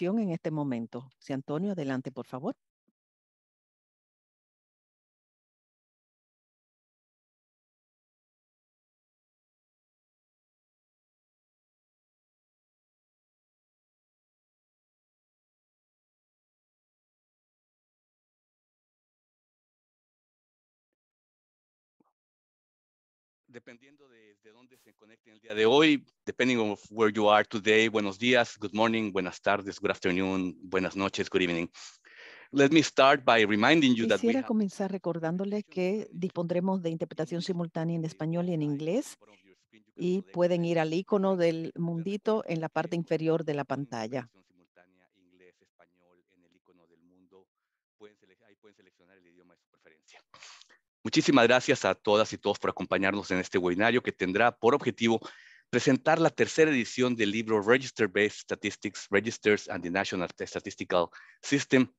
en este momento. Si Antonio, adelante, por favor. dependiendo de, dónde se conecten el día de hoy, depending de where you are today, buenos días, good morning, buenas tardes, good afternoon, buenas noches, good evening. Let me start by reminding you that Quisiera comenzar recordándoles que dispondremos de interpretación simultánea en español y en inglés y pueden ir al icono del mundito en la parte inferior de la pantalla. Muchísimas gracias a todas y todos por acompañarnos en este webinario que tendrá por objetivo presentar la tercera edición del libro Register-Based Statistics, Registers and the National Statistical System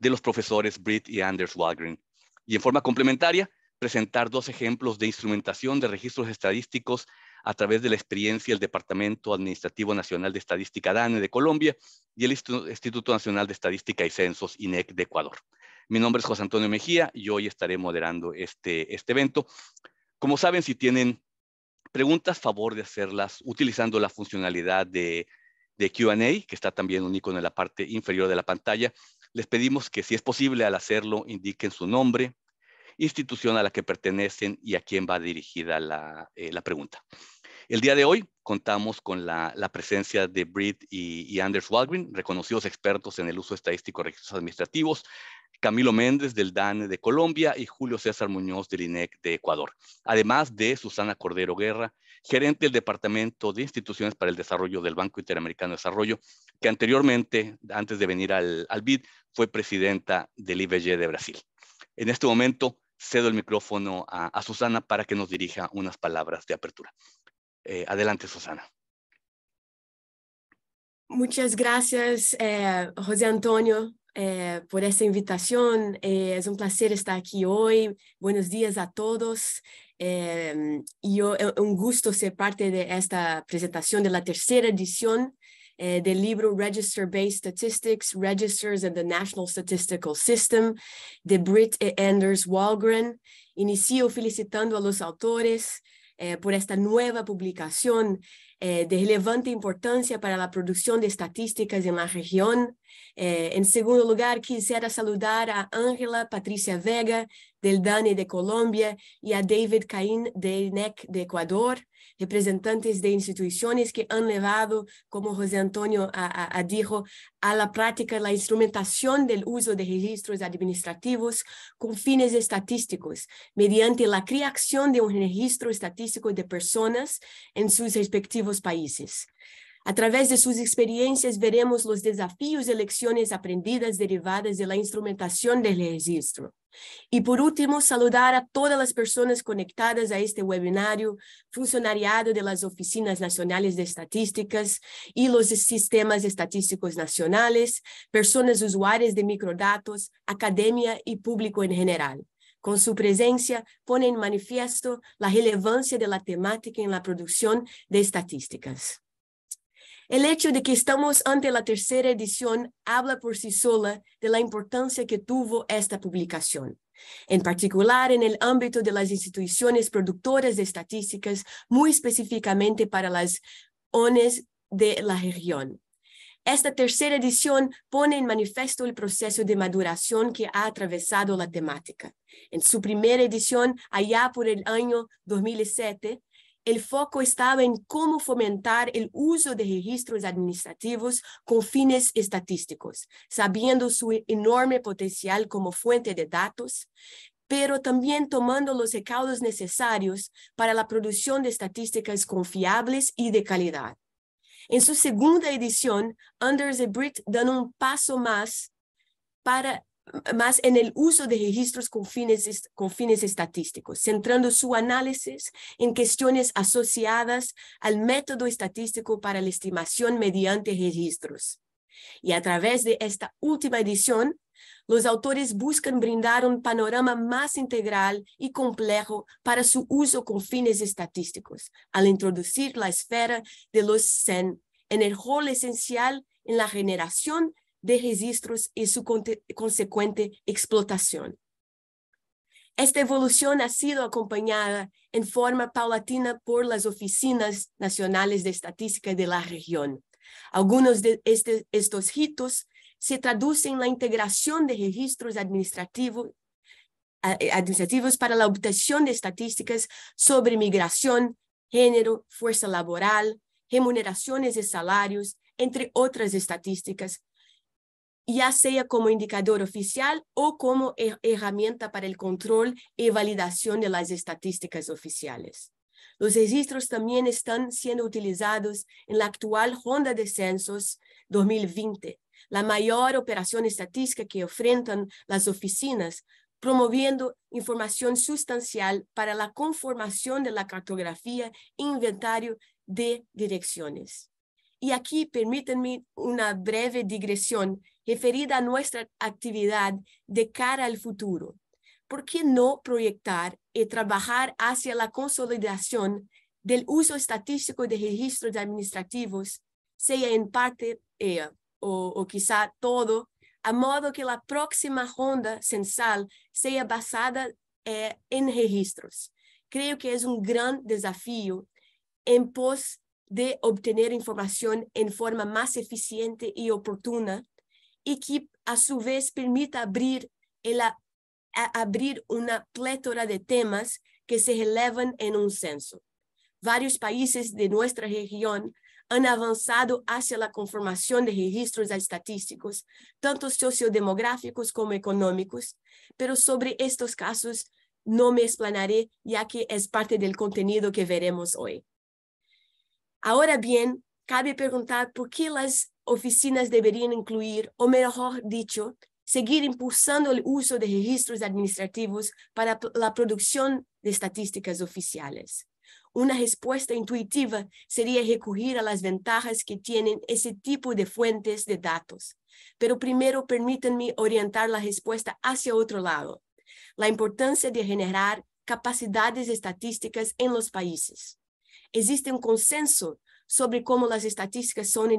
de los profesores Britt y Anders Walgreen. Y en forma complementaria, presentar dos ejemplos de instrumentación de registros estadísticos a través de la experiencia del Departamento Administrativo Nacional de Estadística DANE de Colombia y el Instituto Nacional de Estadística y Censos INEC de Ecuador. Mi nombre es José Antonio Mejía y hoy estaré moderando este, este evento. Como saben, si tienen preguntas, favor de hacerlas utilizando la funcionalidad de, de QA, que está también un icono en la parte inferior de la pantalla. Les pedimos que, si es posible, al hacerlo, indiquen su nombre, institución a la que pertenecen y a quién va dirigida la, eh, pregunta. El día de hoy contamos con la, presencia de Britt y, Anders Walgreen, reconocidos expertos en el uso estadístico de registros administrativos, Camilo Méndez del DAN de Colombia y Julio César Muñoz del INEC de Ecuador, además de Susana Cordero Guerra, gerente del Departamento de Instituciones para el Desarrollo del Banco Interamericano de Desarrollo, que anteriormente, antes de venir al, BID, fue presidenta del IBG de Brasil. En este momento cedo el micrófono a, Susana para que nos dirija unas palabras de apertura. Eh, adelante, Susana. Muchas gracias, eh, José Antonio, eh, por esta invitación. Eh, es un placer estar aquí hoy. Buenos días a todos. Em, eh, yo, un gusto ser parte de esta presentación de la tercera edición eh, del libro Register-Based Statistics, Registers and the National Statistical System, de Britt e. Anders Walgren. Inicio felicitando a los autores por esta nueva publicación eh, de relevante importancia para la producción de estadísticas en la región. Eh, en segundo lugar, quisiera saludar a Ángela Patricia Vega, del DANE de Colombia y a David Caín del NEC de Ecuador, representantes de instituciones que han llevado, como José Antonio dijo, a la práctica la instrumentación del uso de registros administrativos con fines estadísticos, mediante la creación de un registro estadístico de personas en sus respectivos países. A través de sus experiencias veremos los desafíos y lecciones aprendidas derivadas de la instrumentación del registro. Y por último, saludar a todas las personas conectadas a este webinario, funcionariado de las Oficinas Nacionales de Estadísticas y los Sistemas Estadísticos Nacionales, personas usuarias de microdatos, academia y público en general. Con su presencia pone en manifiesto la relevancia de la temática en la producción de estadísticas. El hecho de que estamos ante la tercera edición habla por sí sola de la importancia que tuvo esta publicación. En particular, en el ámbito de las instituciones productoras de estadísticas, muy específicamente para las ONES de la región. Esta tercera edición pone en manifiesto el proceso de maduración que ha atravesado la temática. En su primera edición, allá por el año 2007, el foco estaba en cómo fomentar el uso de registros administrativos con fines estadísticos, sabiendo su enorme potencial como fuente de datos, pero también tomando los recaudos necesarios para la producción de estadísticas confiables y de calidad. En su segunda edición, Anders the Britt dan un paso más para más en el uso de registros con fines, con fines estadísticos, centrando su análisis en cuestiones asociadas al método estadístico para la estimación mediante registros. Y a través de esta última edición, los autores buscan brindar un panorama más integral y complejo para su uso con fines estadísticos, al introducir la esfera de los CEN en el rol esencial en la generación de registros y su consecuente explotación. Esta evolución ha sido acompañada en forma paulatina por las oficinas nacionales de estadística de la región. Algunos de este, estos hitos se traducen en la integración de registros eh, administrativos para la obtención de estadísticas sobre migración, género, fuerza laboral, remuneraciones y salarios, entre otras estadísticas, ya sea como indicador oficial o como herramienta para el control y validación de las estadísticas oficiales. Los registros también están siendo utilizados en la actual ronda de censos 2020, la mayor operación estadística que ofrecen las oficinas, promoviendo información sustancial para la conformación de la cartografía e inventario de direcciones. Y aquí permítanme una breve digresión referida a nuestra actividad de cara al futuro. ¿Por qué no proyectar y trabajar hacia la consolidación del uso estadístico de registros administrativos, sea en parte eh, o, quizá todo, a modo que la próxima ronda censal sea basada eh, en registros? Creo que es un gran desafío en pos de obtener información en forma más eficiente y oportuna y que a su vez permita abrir, el, abrir una plétora de temas que se relevan en un censo. Varios países de nuestra región han avanzado hacia la conformación de registros estadísticos, tanto sociodemográficos como económicos, pero sobre estos casos no me explanaré ya que es parte del contenido que veremos hoy. Ahora bien, cabe preguntar por qué las oficinas deberían incluir, o mejor dicho, seguir impulsando el uso de registros administrativos para la producción de estadísticas oficiales. Una respuesta intuitiva sería recurrir a las ventajas que tienen ese tipo de fuentes de datos. Pero primero permítanme orientar la respuesta hacia otro lado, la importancia de generar capacidades estadísticas en los países. Existe un consenso sobre cómo las estadísticas son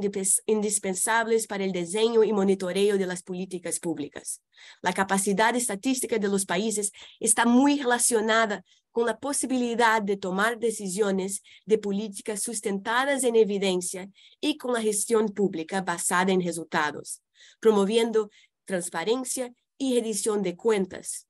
indispensables para el diseño y monitoreo de las políticas públicas. La capacidad estadística de los países está muy relacionada con la posibilidad de tomar decisiones de políticas sustentadas en evidencia y con la gestión pública basada en resultados, promoviendo transparencia y edición de cuentas.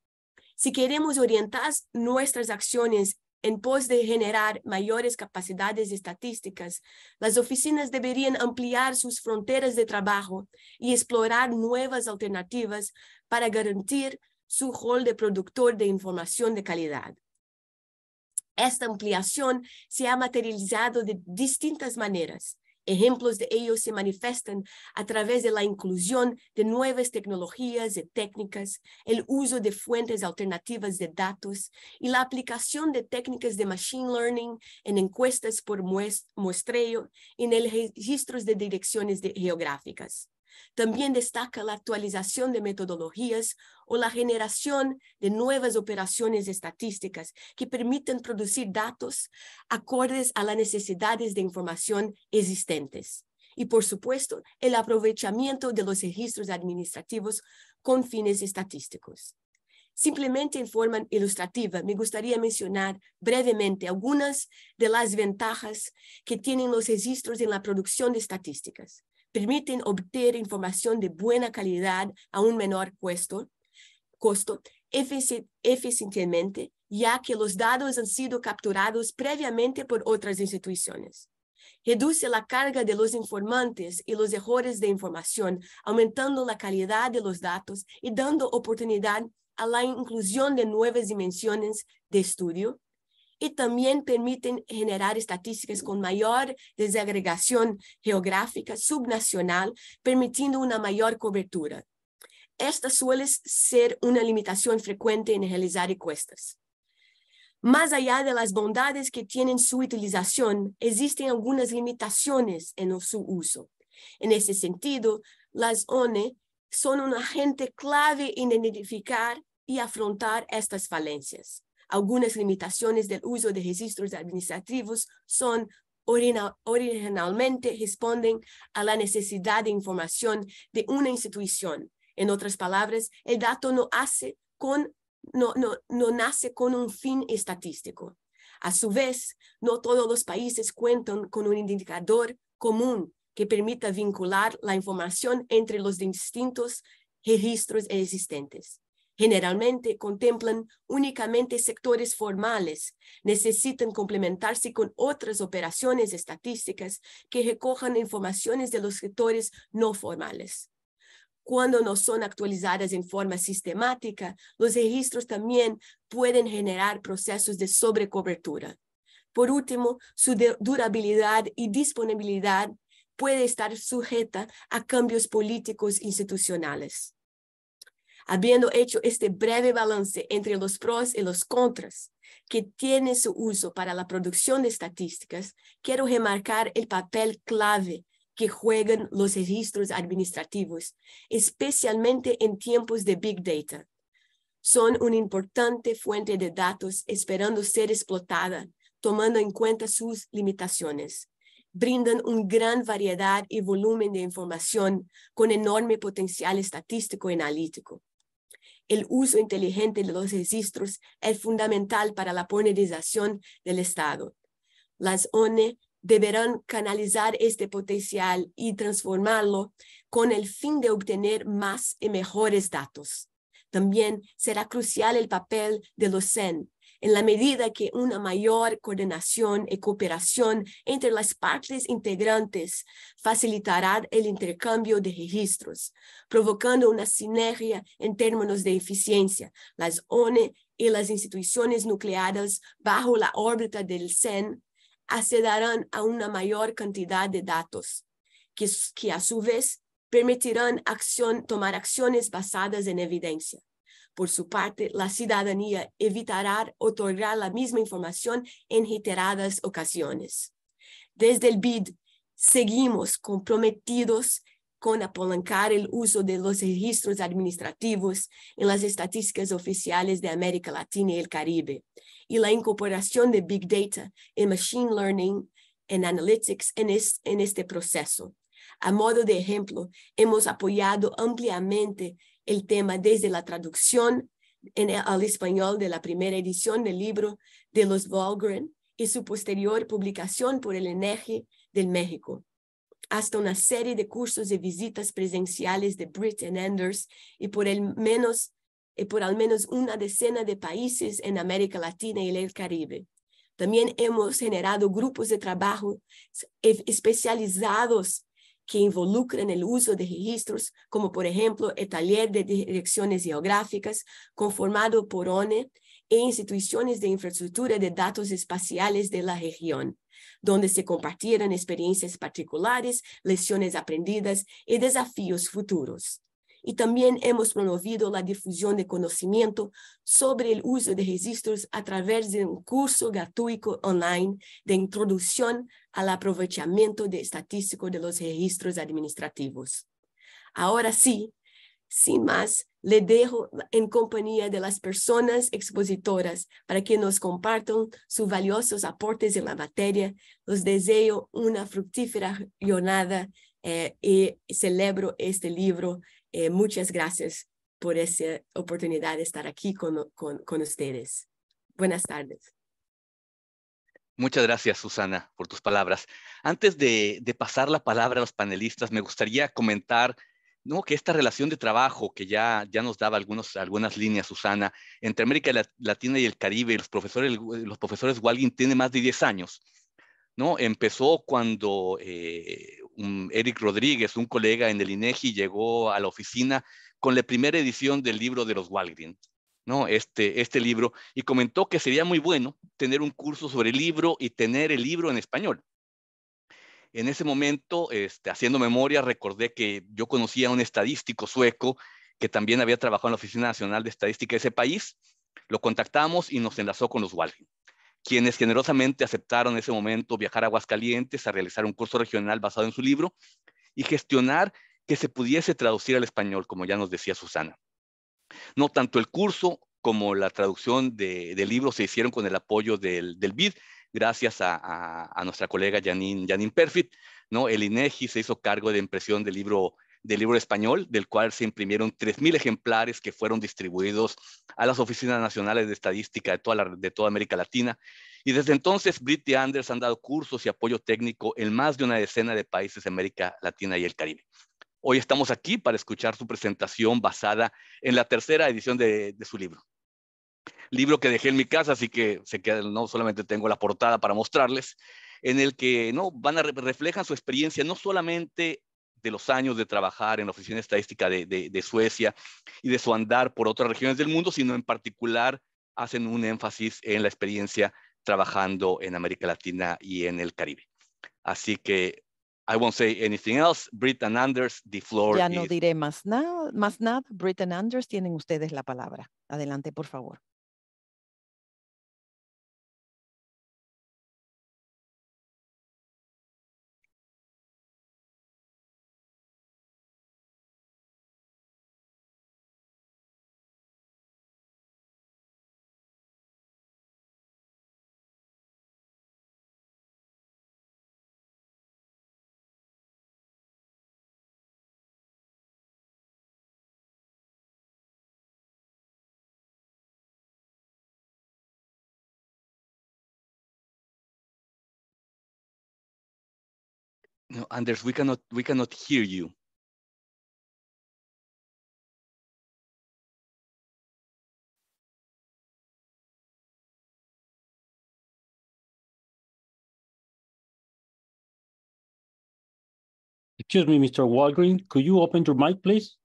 Si queremos orientar nuestras acciones en pos de generar mayores capacidades estadísticas, las oficinas deberían ampliar sus fronteras de trabajo y explorar nuevas alternativas para garantizar su rol de productor de información de calidad. Esta ampliación se ha materializado de distintas maneras, Ejemplos de ello se manifiestan a través de la inclusión de nuevas tecnologías y técnicas, el uso de fuentes alternativas de datos y la aplicación de técnicas de machine learning en encuestas por muestreo en el registros de direcciones geográficas. También destaca la actualización de metodologías o la generación de nuevas operaciones estadísticas que permiten producir datos acordes a las necesidades de información existentes. Y por supuesto, el aprovechamiento de los registros administrativos con fines estadísticos. Simplemente en forma ilustrativa, me gustaría mencionar brevemente algunas de las ventajas que tienen los registros en la producción de estadísticas permiten obtener información de buena calidad a un menor costo, costo eficientemente, ya que los datos han sido capturados previamente por otras instituciones. Reduce la carga de los informantes y los errores de información, aumentando la calidad de los datos y dando oportunidad a la inclusión de nuevas dimensiones de estudio y también permiten generar estadísticas con mayor desagregación geográfica subnacional, permitiendo una mayor cobertura. Esta suele ser una limitación frecuente en realizar encuestas. Más allá de las bondades que tienen su utilización, existen algunas limitaciones en su uso. En ese sentido, las ONE son un agente clave en identificar y afrontar estas falencias. Algunas limitaciones del uso de registros administrativos son originalmente responden a la necesidad de información de una institución. En otras palabras, el dato no, hace no, nace con un fin estadístico. A su vez, no todos los países cuentan con un indicador común que permita vincular la información entre los distintos registros existentes. Generalmente contemplan únicamente sectores formales, necesitan complementarse con otras operaciones estadísticas que recojan informaciones de los sectores no formales. Cuando no son actualizadas en forma sistemática, los registros también pueden generar procesos de sobrecobertura. Por último, su durabilidad y disponibilidad puede estar sujeta a cambios políticos institucionales. Habiendo hecho este breve balance entre los pros y los contras que tiene su uso para la producción de estadísticas, quiero remarcar el papel clave que juegan los registros administrativos, especialmente en tiempos de Big Data. Son una importante fuente de datos esperando ser explotada, tomando en cuenta sus limitaciones brindan una gran variedad y volumen de información con enorme potencial estadístico y analítico. El uso inteligente de los registros es fundamental para la modernización del Estado. Las ONE deberán canalizar este potencial y transformarlo con el fin de obtener más y mejores datos. También será crucial el papel de los CEN e en la medida que una mayor coordinación y cooperación entre las partes integrantes facilitará el intercambio de registros, provocando una sinergia en términos de eficiencia. Las ONE y las instituciones nucleares bajo la órbita del CEN accederán a una mayor cantidad de datos, que, a su vez permitirán tomar acciones basadas en evidencia. Por su parte, la ciudadanía evitará otorgar la misma información en reiteradas ocasiones. Desde el BID, seguimos comprometidos con apalancar el uso de los registros administrativos en las estadísticas oficiales de América Latina y el Caribe y la incorporación de Big Data en Machine Learning en Analytics en, en este proceso. A modo de ejemplo, hemos apoyado ampliamente el tema desde la traducción e, al español de la primera edición del libro de los volgren y su posterior publicación por el ENEGE del México, hasta una serie de cursos de visitas presenciales de Britt and Anders y por, el y eh, por al menos una decena de países en América Latina y el Caribe. También hemos generado grupos de trabajo e, especializados que involucran el uso de registros, como por ejemplo el taller de direcciones geográficas conformado por ONE e instituciones de infraestructura de datos espaciales de la región, donde se compartieran experiencias particulares, lecciones aprendidas y desafíos futuros y también hemos promovido la difusión de conocimiento sobre el uso de registros a través de un curso gratuito online de introducción al aprovechamiento de estadístico de los registros administrativos. Ahora sí, sin más, le dejo en compañía de las personas expositoras para que nos compartan sus valiosos aportes en la materia. Los deseo una fructífera jornada eh, y celebro este libro eh, muchas gracias por esa oportunidad de estar aquí con, ustedes. Buenas tardes. Muchas gracias, Susana, por tus palabras. Antes de, pasar la palabra a los panelistas, me gustaría comentar ¿no? que esta relación de trabajo que ya, ya nos daba algunos, algunas líneas, Susana, entre América Latina y el Caribe, los profesores, los profesores Walgin tiene más de 10 años. ¿no? Empezó cuando eh, Eric Rodríguez, un colega en el INEGI, e llegó a la oficina con la primera edición del libro de los Walgreen, ¿no? Este, este libro, y comentó que sería muy bueno tener un curso sobre el libro y tener el libro en español. En ese momento, este, haciendo memoria, recordé que yo conocía a un estadístico sueco que también había trabajado en la Oficina Nacional de Estadística de ese país. Lo contactamos y nos enlazó con los Walgreen quienes generosamente aceptaron en ese momento viajar a Aguascalientes a realizar un curso regional basado en su libro y gestionar que se pudiese traducir al español, como ya nos decía Susana. No tanto el curso como la traducción del de libro se hicieron con el apoyo del, BID, gracias a, nuestra colega Janine, Perfit, ¿no? El INEGI e se hizo cargo de impresión del libro del libro español, del cual se imprimieron 3.000 ejemplares que fueron distribuidos a las oficinas nacionales de estadística de toda, de toda América Latina. Y desde entonces, Britt Anders han dado cursos y apoyo técnico en más de una decena de países de América Latina y el Caribe. Hoy estamos aquí para escuchar su presentación basada en la tercera edición de, su libro. Libro que dejé en mi casa, así que se queda, no solamente tengo la portada para mostrarles, en el que no van a reflejan su experiencia no solamente de los años de trabajar en la Oficina Estadística de, Suecia y de su andar por otras regiones del mundo, sino en particular hacen un énfasis en la experiencia trabajando en América Latina y en el Caribe. Así que, I won't say anything else. Brit and Anders, the floor. Ya no diré más nada, más nada. Brit and Anders, tienen ustedes la palabra. Adelante, por favor. no, Anders, we cannot, we cannot hear you. Excuse me, Mr. Walgreen, could you open your mic, please?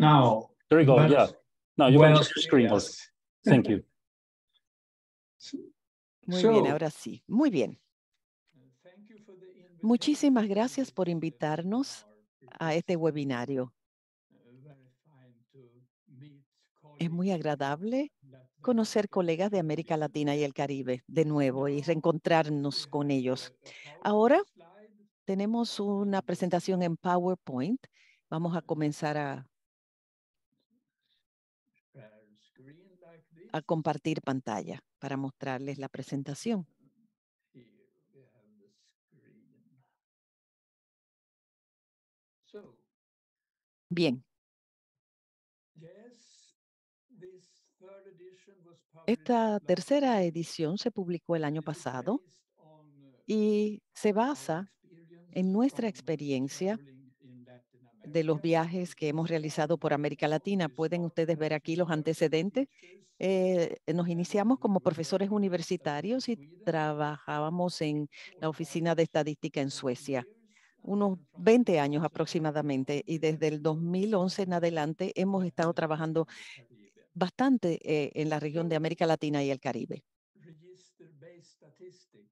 Now. There go, yeah. Now you screen. Thank you. Muy bien, ahora sí. Muy bien. Muchísimas gracias por invitarnos a este webinario. Es muy agradable conocer colegas de América Latina y el Caribe de nuevo y reencontrarnos con ellos. Ahora tenemos una presentación en PowerPoint. Vamos a comenzar a a compartir pantalla para mostrarles la presentación. Bien. Esta tercera edición se publicó el año pasado uh, y se basa en nuestra experiencia de los viajes que hemos realizado por América Latina. Pueden ustedes ver aquí los antecedentes. Eh, nos iniciamos como profesores universitarios y trabajábamos en la oficina de estadística en Suecia unos 20 años aproximadamente y desde el 2011 en adelante hemos estado trabajando bastante eh, en la región de América Latina y el Caribe.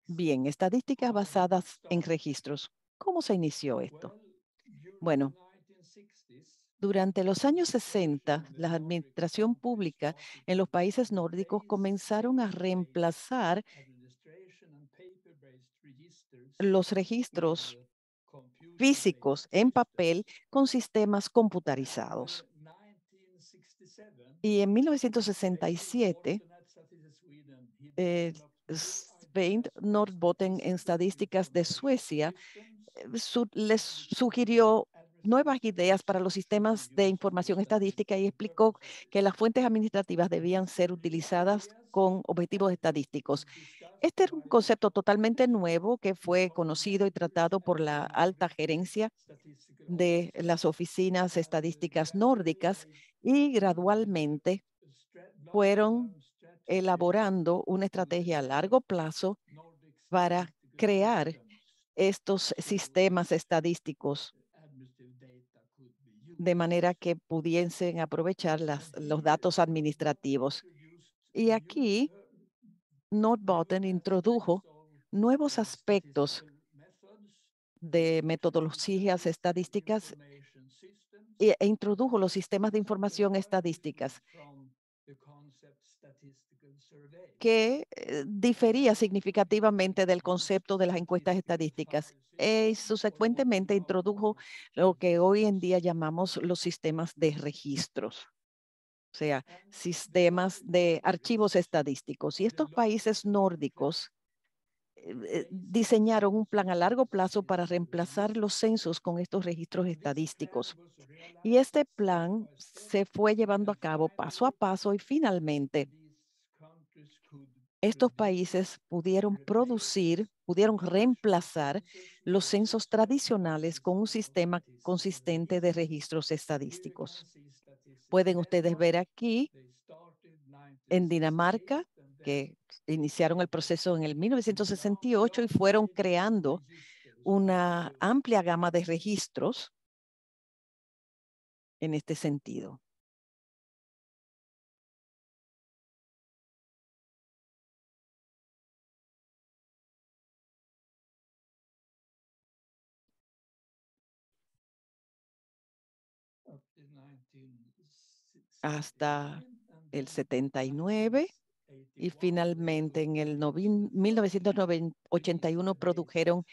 Bien, estadísticas basadas en registros. ¿Cómo se inició esto? Bueno, durante los años 60, la administración pública en los países nórdicos comenzaron a reemplazar los registros físicos en papel con sistemas computarizados. Y en 1967, eh, Nordboten en estadísticas de Suecia eh, les sugirió nuevas ideas para los sistemas de información estadística y explicó que las fuentes administrativas debían ser utilizadas con objetivos estadísticos. Este era un concepto totalmente nuevo que fue conocido y tratado por la alta gerencia de las oficinas estadísticas nórdicas y gradualmente fueron elaborando una estrategia a largo plazo para crear estos sistemas estadísticos de manera que pudiesen aprovechar los datos administrativos. Y aquí, Nordbotten introdujo nuevos aspectos de metodologías estadísticas e, e introdujo los sistemas de información estadísticas que difería significativamente del concepto de las encuestas estadísticas y subsecuentemente introdujo lo que hoy en día llamamos los sistemas de registros, o sea, sistemas de archivos estadísticos. Y estos países nórdicos diseñaron un plan a largo plazo para reemplazar los censos con estos registros estadísticos. Y este plan se fue llevando a cabo paso a paso y finalmente estos países pudieron producir, pudieron reemplazar los censos tradicionales con un sistema consistente de registros estadísticos. Pueden ustedes ver aquí en Dinamarca, que iniciaron el proceso en el 1968 y fueron creando una amplia gama de registros en este sentido. hasta el 79 y finalmente en el 1981 produjeron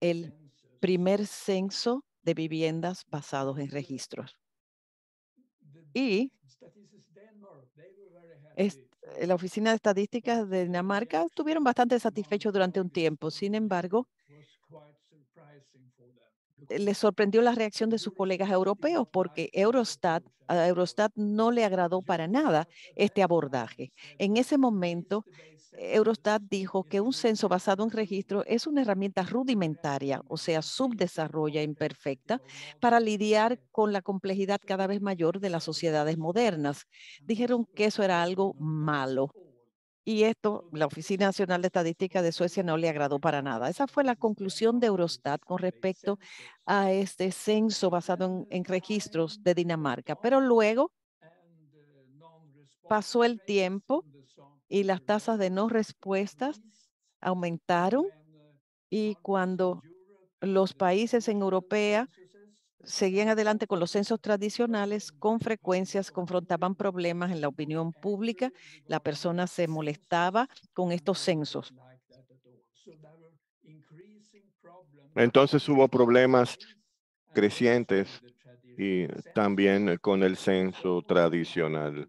el primer censo de viviendas basados en registros. Y la Oficina de Estadísticas de Dinamarca estuvieron bastante satisfechos durante un tiempo. Sin embargo, le sorprendió la reacción de sus colegas europeos porque Eurostat, a Eurostat no le agradó para nada este abordaje. En ese momento, Eurostat dijo que un censo basado en registro es una herramienta rudimentaria, o sea, subdesarrolla, imperfecta, para lidiar con la complejidad cada vez mayor de las sociedades modernas. Dijeron que eso era algo malo y esto, la Oficina Nacional de Estadística de Suecia no le agradó para nada. Esa fue la conclusión de Eurostat con respecto a este censo basado en, registros de Dinamarca. Pero luego pasó el tiempo y las tasas de no respuestas aumentaron y cuando los países en Europea seguían adelante con los censos tradicionales, con frecuencias confrontaban problemas en la opinión pública, la persona se molestaba con estos censos. Entonces hubo problemas crecientes y también con el censo tradicional.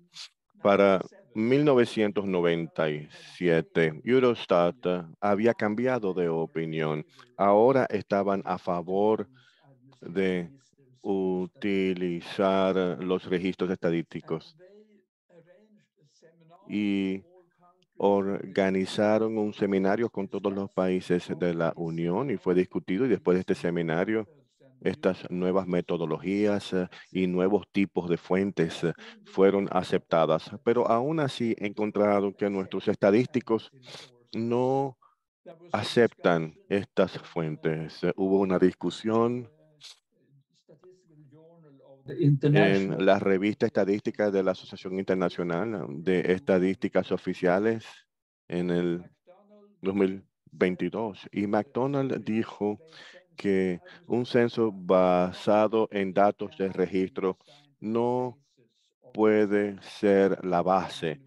Para 1997, Eurostat había cambiado de opinión. Ahora estaban a favor de utilizar los registros estadísticos y organizaron un seminario con todos los países de la Unión y fue discutido y después de este seminario estas nuevas metodologías eh, y nuevos tipos de fuentes eh, fueron aceptadas, pero aún así encontrado que nuestros estadísticos no aceptan estas fuentes. Hubo una discusión en la revista estadística de la Asociación Internacional um, de Estadísticas Oficiales en el 2022. Y McDonald dijo que un censo basado en datos de registro no puede ser la base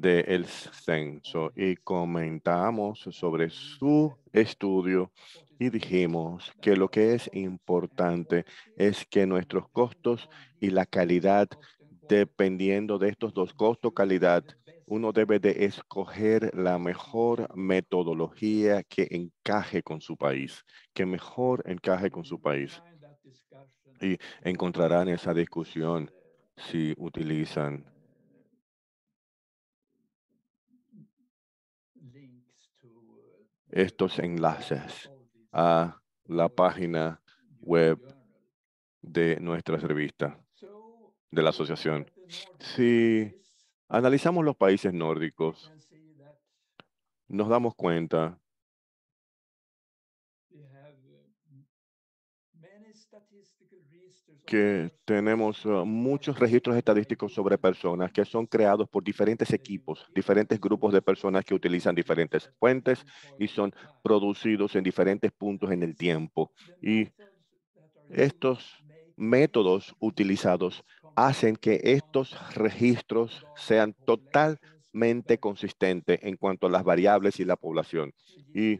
de el censo y comentamos sobre su estudio y dijimos que lo que es importante es que nuestros costos y la calidad, dependiendo de estos dos costos, calidad, uno debe de escoger la mejor metodología que encaje con su país, que mejor encaje con su país. Y encontrarán esa discusión si utilizan estos enlaces a la página web de nuestra revista de la asociación. Si analizamos los países nórdicos, nos damos cuenta que tenemos eh, muchos registros estadísticos sobre personas que son creados por diferentes equipos, diferentes grupos de personas que utilizan diferentes fuentes y son producidos en diferentes puntos en el tiempo. Y estos métodos utilizados hacen que estos registros sean totalmente consistentes en cuanto a las variables y la población. Y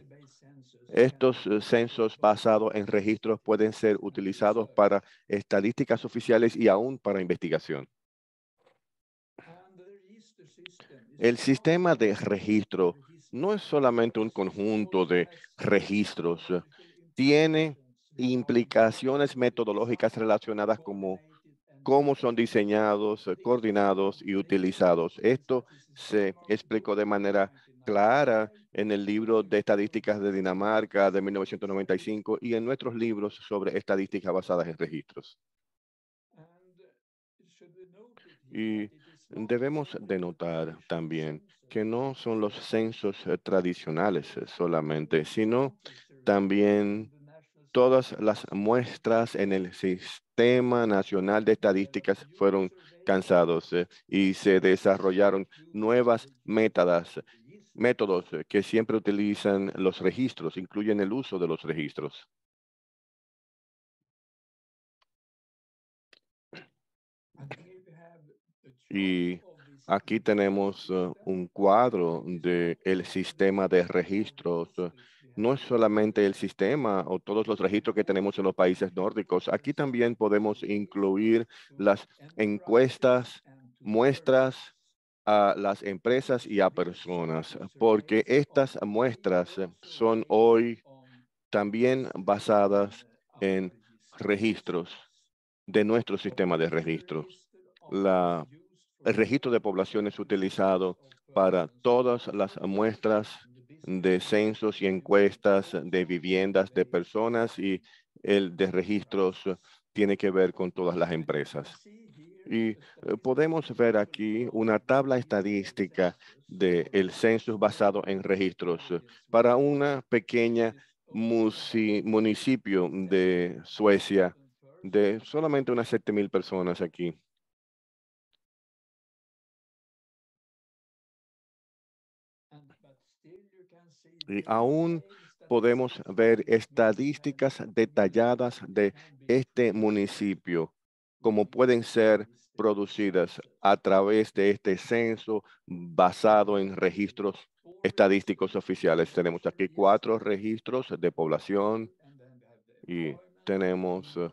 estos eh, censos basados en registros pueden ser utilizados para estadísticas oficiales y aún para investigación. El sistema de registro no es solamente un conjunto de registros, tiene implicaciones metodológicas relacionadas como cómo son diseñados, coordinados y utilizados. Esto se explicó de manera clara en el libro de estadísticas de Dinamarca de 1995 y en nuestros libros sobre estadísticas basadas en registros. Y debemos denotar también que no son los censos eh, tradicionales eh, solamente, sino también todas las muestras en el Sistema Nacional de Estadísticas fueron cansados eh, y se desarrollaron nuevas métodas métodos que siempre utilizan los registros, incluyen el uso de los registros. Y aquí tenemos eh, un cuadro de el sistema de registros. No es solamente el sistema o todos los registros que tenemos en los países nórdicos. Aquí también podemos incluir las encuestas, muestras, a las empresas y a personas, porque estas muestras son hoy también basadas en registros de nuestro sistema de registros. el registro de población es utilizado para todas las muestras de censos y encuestas de viviendas de personas y el de registros tiene que ver con todas las empresas. Y eh, podemos ver aquí una tabla estadística del census censo basado en registros para una pequeña municipio de Suecia de solamente unas 7,000 personas aquí. Y aún podemos ver estadísticas detalladas de este municipio como pueden ser producidas a través de este censo basado en registros estadísticos oficiales. Tenemos aquí cuatro registros de población y tenemos eh,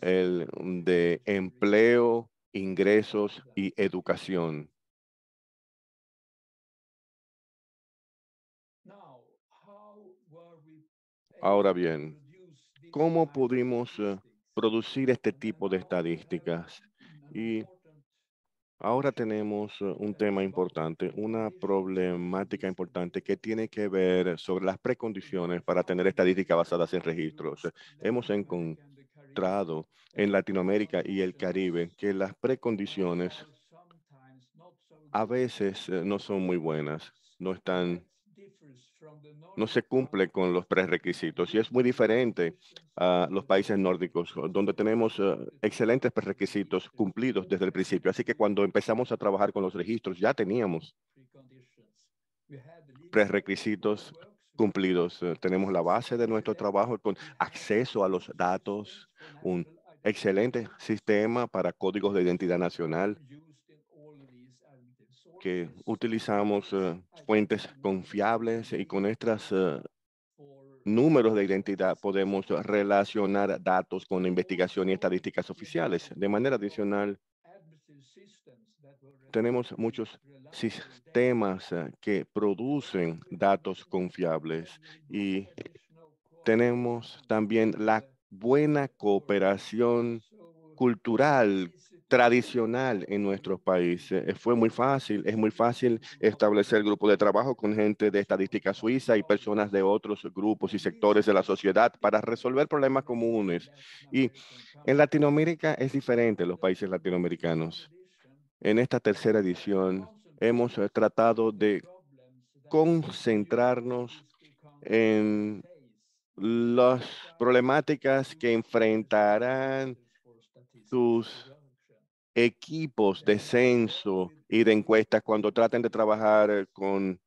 el de empleo, ingresos y educación. Ahora bien, ¿cómo pudimos eh, producir este tipo de estadísticas. Y ahora tenemos eh, un tema importante, una problemática importante que tiene que ver sobre las precondiciones para tener estadísticas basadas en registros. Hemos encontrado en Latinoamérica y el Caribe que las precondiciones a veces eh, no son muy buenas, no están no se cumple con los prerequisitos y es muy diferente a los países nórdicos, donde tenemos eh, excelentes prerequisitos cumplidos desde el principio. Así que cuando empezamos a trabajar con los registros ya teníamos prerequisitos cumplidos. Eh, tenemos la base de nuestro trabajo con acceso a los datos, un excelente sistema para códigos de identidad nacional que utilizamos eh, fuentes confiables y con estos eh, números de identidad podemos relacionar datos con investigación y estadísticas oficiales. De manera adicional, tenemos muchos sistemas eh, que producen datos confiables y tenemos también la buena cooperación cultural tradicional en nuestros países. Eh, fue muy fácil, es muy fácil establecer grupos de trabajo con gente de estadística suiza y personas de otros grupos y sectores de la sociedad para resolver problemas comunes. Y en Latinoamérica es diferente, los países latinoamericanos. En esta tercera edición hemos eh, tratado de concentrarnos en las problemáticas que enfrentarán sus equipos de censo y de encuestas cuando traten de trabajar con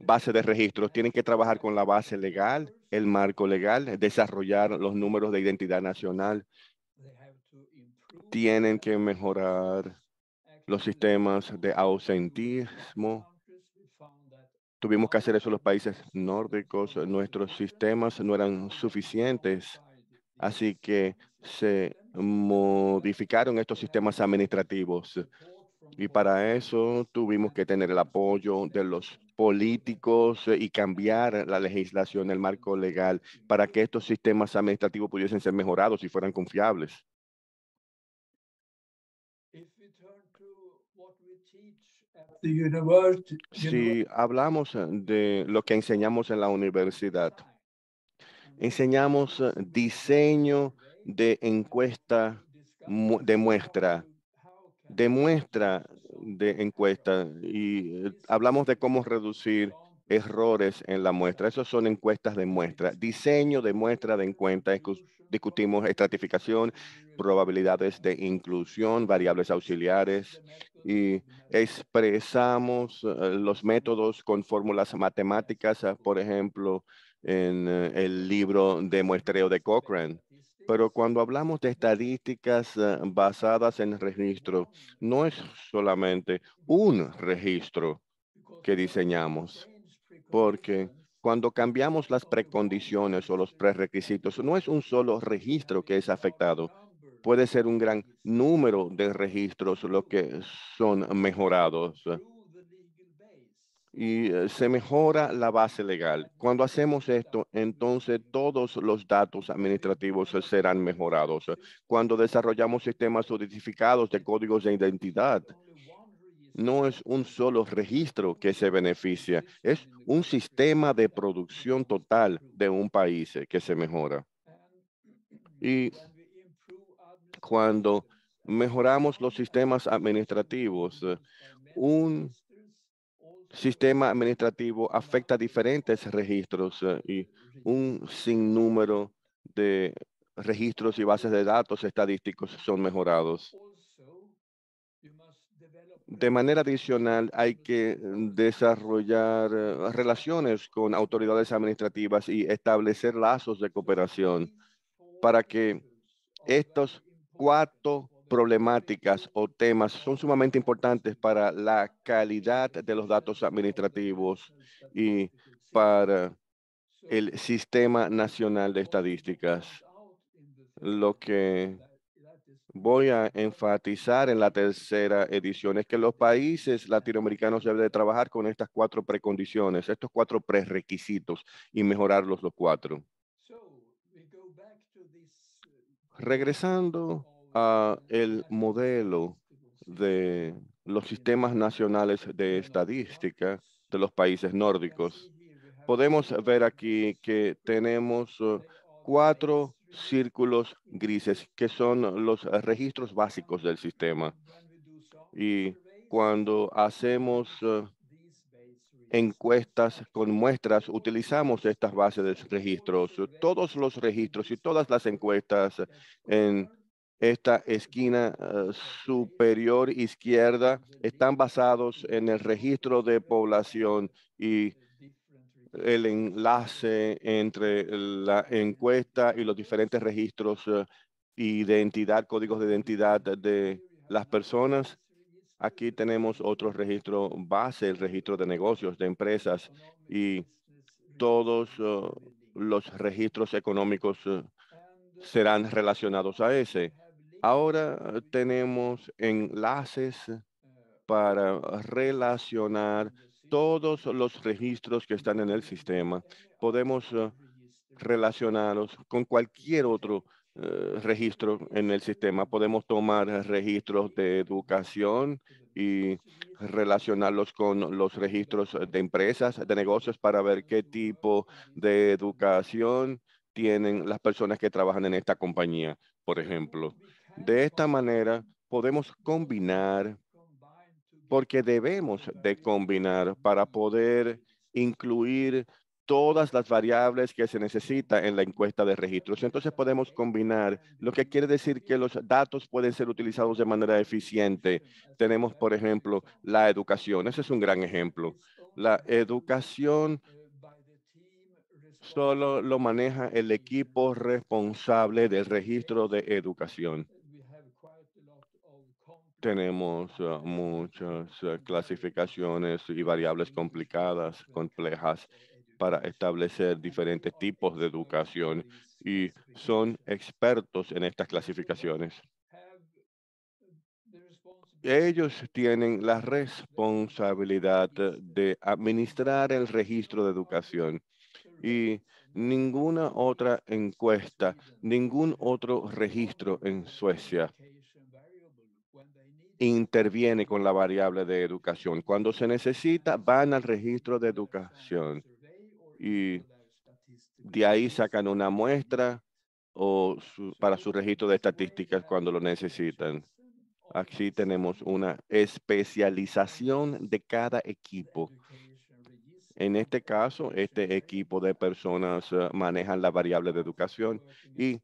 base de registros. Tienen que trabajar con la base legal, el marco legal, desarrollar los números de identidad nacional. Tienen que mejorar los sistemas de ausentismo. Tuvimos que hacer eso en los países nórdicos. Nuestros sistemas no eran suficientes, así que se modificaron estos sistemas administrativos. Y para eso tuvimos que tener el apoyo de los políticos y cambiar la legislación, el marco legal, para que estos sistemas administrativos pudiesen ser mejorados y fueran confiables. Si hablamos de lo que enseñamos en la universidad, enseñamos diseño de encuesta de muestra, de muestra de encuesta y eh, hablamos de cómo reducir errores en la muestra. Esas son encuestas de muestra. Diseño de muestra de encuesta. Discutimos estratificación, probabilidades de inclusión, variables auxiliares y expresamos eh, los métodos con fórmulas matemáticas, ah, por ejemplo, en eh, el libro de muestreo de Cochrane. Pero cuando hablamos de estadísticas eh, basadas en registro, no es solamente un registro que diseñamos, porque cuando cambiamos las precondiciones o los prerequisitos, no es un solo registro que es afectado, puede ser un gran número de registros los que son mejorados y eh, se mejora la base legal. Cuando hacemos esto, entonces todos los datos administrativos serán mejorados. Cuando desarrollamos sistemas solidificados de códigos de identidad, no es un solo registro que se beneficia, es un sistema de producción total de un país que se mejora. Y cuando mejoramos los sistemas administrativos, eh, un sistema administrativo afecta diferentes registros eh, y un sinnúmero de registros y bases de datos estadísticos son mejorados. De manera adicional, hay que desarrollar eh, relaciones con autoridades administrativas y establecer lazos de cooperación para que estos cuatro problemáticas o temas son sumamente importantes para la calidad de los datos administrativos y para el Sistema Nacional de Estadísticas. Lo que voy a enfatizar en la tercera edición es que los países latinoamericanos deben trabajar con estas cuatro precondiciones, estos cuatro prerequisitos y mejorarlos los cuatro. Regresando a el modelo de los sistemas nacionales de estadística de los países nórdicos. Podemos ver aquí que tenemos uh, cuatro círculos grises, que son los registros básicos del sistema. Y cuando hacemos uh, encuestas con muestras, utilizamos estas bases de registros. Todos los registros y todas las encuestas en esta esquina eh, superior izquierda están basados en el registro de población y el enlace entre la encuesta y los diferentes registros de eh, identidad, códigos de identidad de las personas. Aquí tenemos otro registro base, el registro de negocios, de empresas y todos eh, los registros económicos serán relacionados a ese. Ahora tenemos enlaces para relacionar todos los registros que están en el sistema. Podemos eh, relacionarlos con cualquier otro eh, registro en el sistema. Podemos tomar registros de educación y relacionarlos con los registros de empresas, de negocios, para ver qué tipo de educación tienen las personas que trabajan en esta compañía, por ejemplo. De esta manera podemos combinar, porque debemos de combinar para poder incluir todas las variables que se necesitan en la encuesta de registros. Entonces podemos combinar, lo que quiere decir que los datos pueden ser utilizados de manera eficiente. Tenemos, por ejemplo, la educación. Ese es un gran ejemplo. La educación solo lo maneja el equipo responsable del registro de educación tenemos eh, muchas eh, clasificaciones y variables complicadas, complejas, para establecer diferentes tipos de educación y son expertos en estas clasificaciones. Ellos tienen la responsabilidad de administrar el registro de educación y ninguna otra encuesta, ningún otro registro en Suecia interviene con la variable de educación. Cuando se necesita, van al registro de educación y de ahí sacan una muestra o para su registro de estadísticas cuando lo necesitan. Aquí tenemos una especialización de cada equipo. En este caso, este equipo de personas eh, manejan la variable de educación y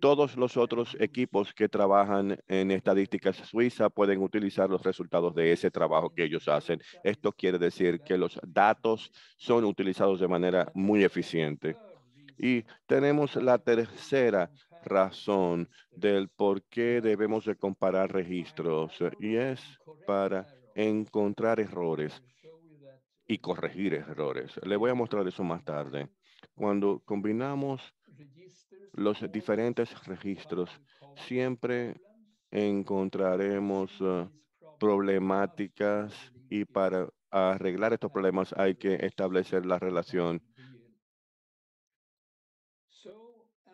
todos los otros equipos que trabajan en estadísticas suiza pueden utilizar los resultados de ese trabajo que ellos hacen. Esto quiere decir que los datos son utilizados de manera muy eficiente. Y tenemos la tercera razón del por qué debemos de comparar registros y es para encontrar errores y corregir errores. Le voy a mostrar eso más tarde. Cuando combinamos los diferentes registros, siempre encontraremos eh, problemáticas y para arreglar estos problemas hay que establecer la relación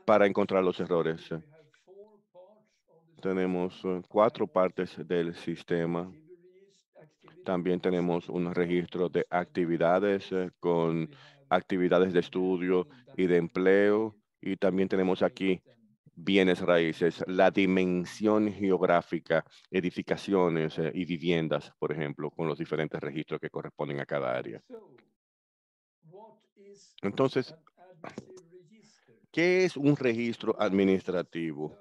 para encontrar los errores. Tenemos eh, cuatro partes del sistema. También tenemos un registro de actividades eh, con actividades de estudio y de empleo y también tenemos aquí bienes raíces, la dimensión geográfica, edificaciones eh, y viviendas, por ejemplo, con los diferentes registros que corresponden a cada área. Entonces, ¿qué es un registro administrativo?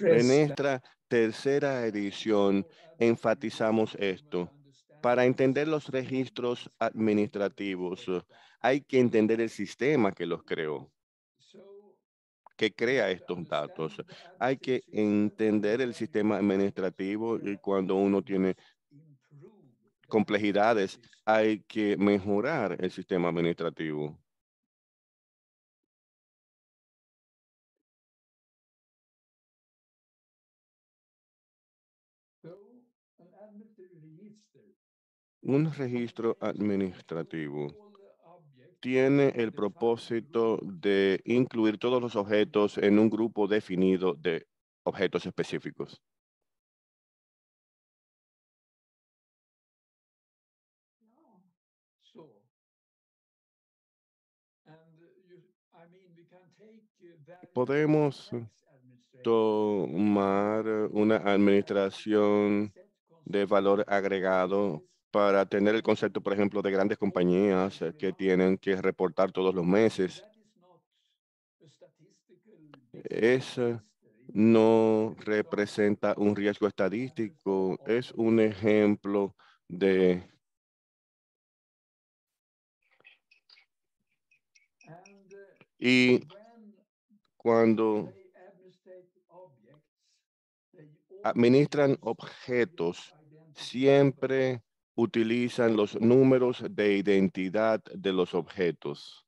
En esta tercera edición enfatizamos esto. Para entender los registros administrativos, hay que entender el sistema que los creó, que crea estos datos. Hay que entender el sistema administrativo y cuando uno tiene complejidades, hay que mejorar el sistema administrativo. Un registro administrativo tiene el propósito de incluir todos los objetos en un grupo definido de objetos específicos. Podemos tomar una administración de valor agregado para tener el concepto, por ejemplo, de grandes compañías eh, que tienen que reportar todos los meses. Eso no representa un riesgo estadístico, es un ejemplo de y cuando administran objetos, siempre utilizan los números de identidad de los objetos.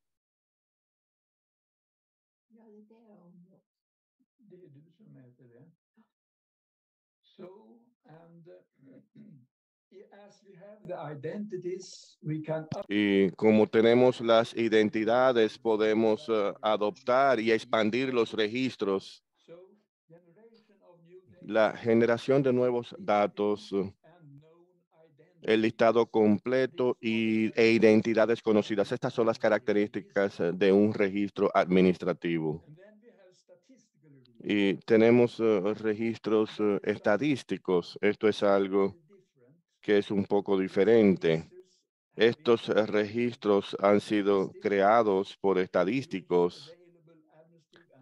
Y como tenemos las identidades, podemos eh, adoptar y expandir los registros. La generación de nuevos datos el listado completo y, e identidades conocidas. Estas son las características eh, de un registro administrativo. Y tenemos eh, registros eh, estadísticos. Esto es algo que es un poco diferente. Estos registros han sido creados por estadísticos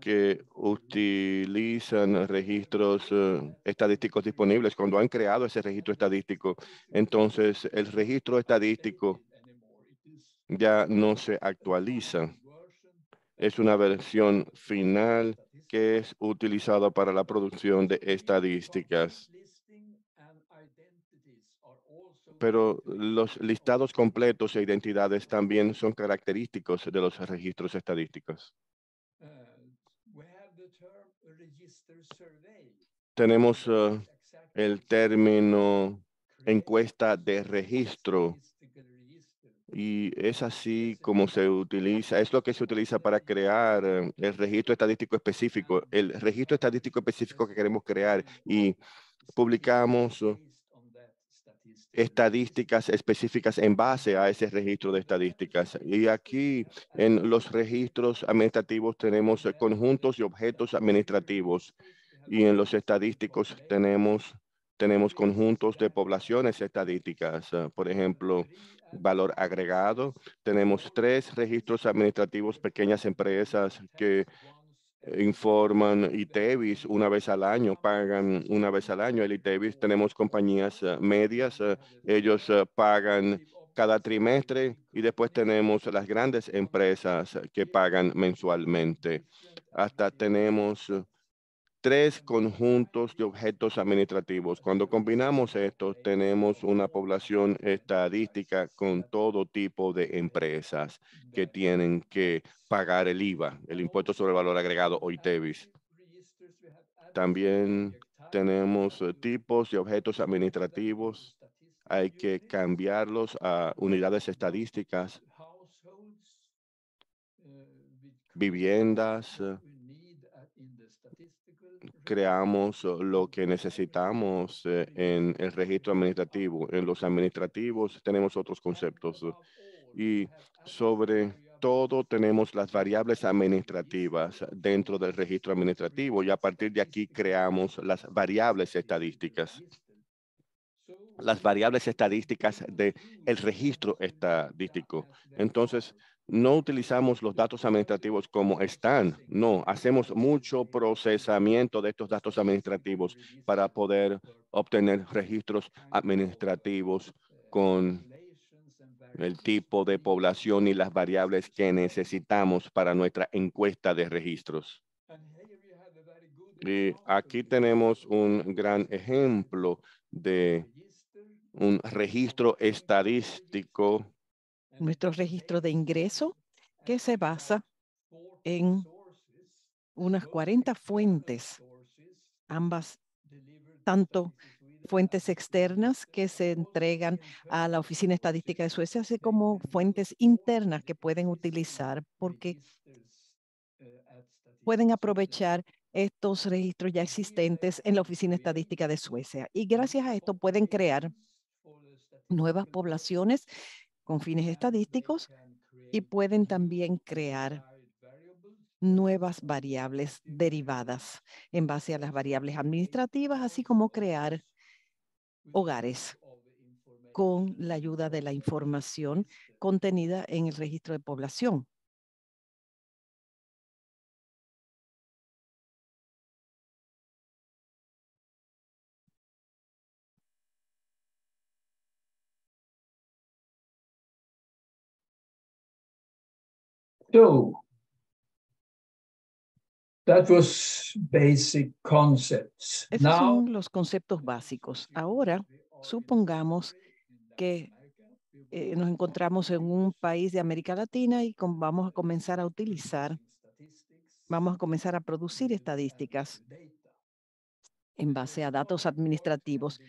que utilizan registros eh, estadísticos disponibles, cuando han creado ese registro estadístico. Entonces, el registro estadístico ya no se actualiza. Es una versión final que es utilizada para la producción de estadísticas. Pero los listados completos e identidades también son característicos de los registros estadísticos. Tenemos eh, el término encuesta de registro y es así como se utiliza, es lo que se utiliza para crear eh, el registro estadístico específico, el registro estadístico específico que queremos crear y publicamos eh, estadísticas específicas en base a ese registro de estadísticas. Y aquí en los registros administrativos tenemos conjuntos y objetos administrativos. Y en los estadísticos tenemos, tenemos conjuntos de poblaciones estadísticas. Por ejemplo, valor agregado. Tenemos tres registros administrativos, pequeñas empresas que informan ITEVIS una vez al año, pagan una vez al año. El ITEVIS tenemos compañías eh, medias, eh, ellos eh, pagan cada trimestre y después tenemos las grandes empresas que pagan mensualmente. Hasta tenemos tres conjuntos de objetos administrativos. Cuando combinamos estos, tenemos una población estadística con todo tipo de empresas que tienen que pagar el IVA, el impuesto sobre el valor agregado o ITEVIS. También tenemos eh, tipos de objetos administrativos. Hay que cambiarlos a unidades estadísticas, viviendas, eh, creamos lo que necesitamos eh, en el registro administrativo. En los administrativos tenemos otros conceptos y sobre todo tenemos las variables administrativas dentro del registro administrativo y a partir de aquí creamos las variables estadísticas. Las variables estadísticas del el registro estadístico. Entonces, no utilizamos los datos administrativos como están. No, hacemos mucho procesamiento de estos datos administrativos para poder obtener registros administrativos con el tipo de población y las variables que necesitamos para nuestra encuesta de registros. Y aquí tenemos un gran ejemplo de un registro estadístico nuestro registro de ingreso que se basa en unas 40 fuentes, ambas, tanto fuentes externas que se entregan a la Oficina Estadística de Suecia, así como fuentes internas que pueden utilizar porque pueden aprovechar estos registros ya existentes en la Oficina Estadística de Suecia. Y gracias a esto pueden crear nuevas poblaciones con fines estadísticos y pueden también crear nuevas variables derivadas en base a las variables administrativas, así como crear hogares con la ayuda de la información contenida en el registro de población. So son los conceptos básicos. Ahora, supongamos que eh, nos encontramos en un país de América Latina y vamos a comenzar a utilizar, vamos a comenzar a producir estadísticas en base a datos administrativos.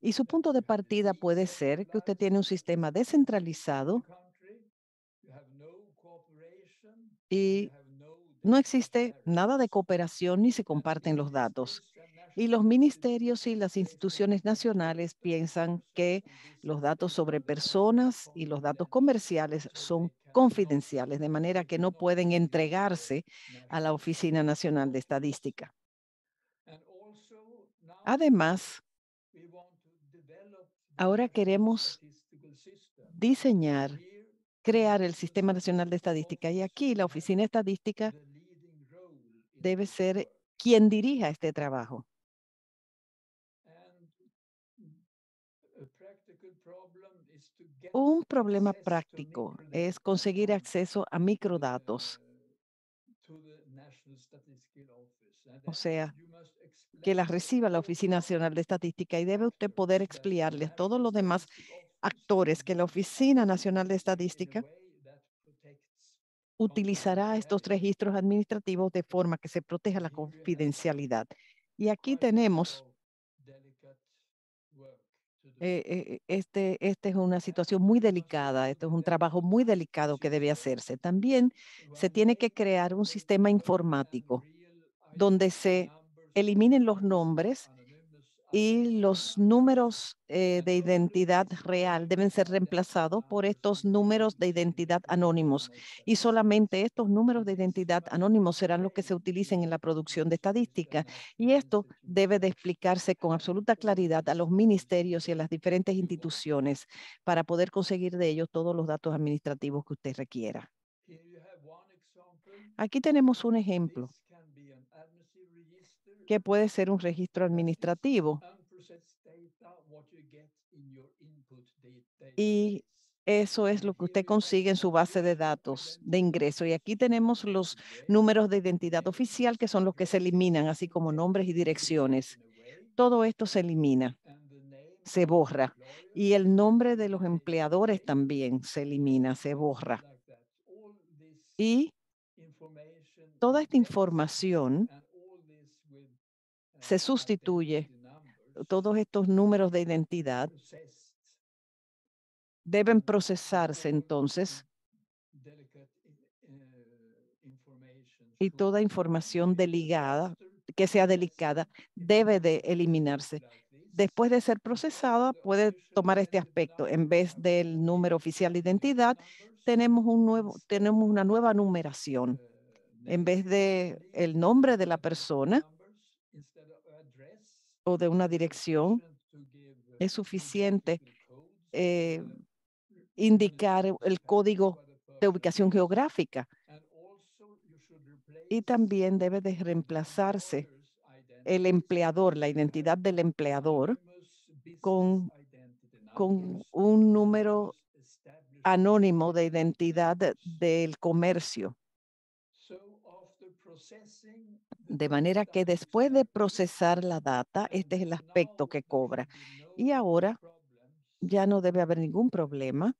Y su punto de partida puede ser que usted tiene un sistema descentralizado y no existe nada de cooperación ni se comparten los datos. Y los ministerios y las instituciones nacionales piensan que los datos sobre personas y los datos comerciales son confidenciales, de manera que no pueden entregarse a la Oficina Nacional de Estadística. Además, ahora queremos diseñar crear el Sistema Nacional de Estadística. Y aquí la Oficina Estadística debe ser quien dirija este trabajo. Un problema práctico es conseguir acceso a microdatos. O sea, que las reciba la Oficina Nacional de Estadística y debe usted poder explicarles todo lo demás actores que la Oficina Nacional de Estadística utilizará estos registros administrativos de forma que se proteja la confidencialidad. Y aquí tenemos, eh, eh este, este, es una situación muy delicada, esto es un trabajo muy delicado que debe hacerse. También se tiene que crear un sistema informático donde se eliminen los nombres y los números eh, de identidad real deben ser reemplazados por estos números de identidad anónimos. Y solamente estos números de identidad anónimos serán los que se utilicen en la producción de estadísticas. Y esto debe de explicarse con absoluta claridad a los ministerios y a las diferentes instituciones para poder conseguir de ellos todos los datos administrativos que usted requiera. Aquí tenemos un ejemplo que puede ser un registro administrativo. Y eso es lo que usted consigue en su base de datos de ingreso. Y aquí tenemos los números de identidad oficial, que son los que se eliminan, así como nombres y direcciones. Todo esto se elimina, se borra. Y el nombre de los empleadores también se elimina, se borra. Y toda esta información se sustituye todos estos números de identidad deben procesarse entonces y toda información delicada, que sea delicada, debe de eliminarse. Después de ser procesada, puede tomar este aspecto. En vez del número oficial de identidad, tenemos, un nuevo, tenemos una nueva numeración. En vez de el nombre de la persona, o de una dirección. Es suficiente eh, indicar e, el código de ubicación geográfica. Y también debe de reemplazarse el empleador, la identidad del empleador, con, con un número anónimo de identidad del comercio. De manera que después de procesar la data, este es el aspecto que cobra. Y ahora ya no debe haber ningún problema,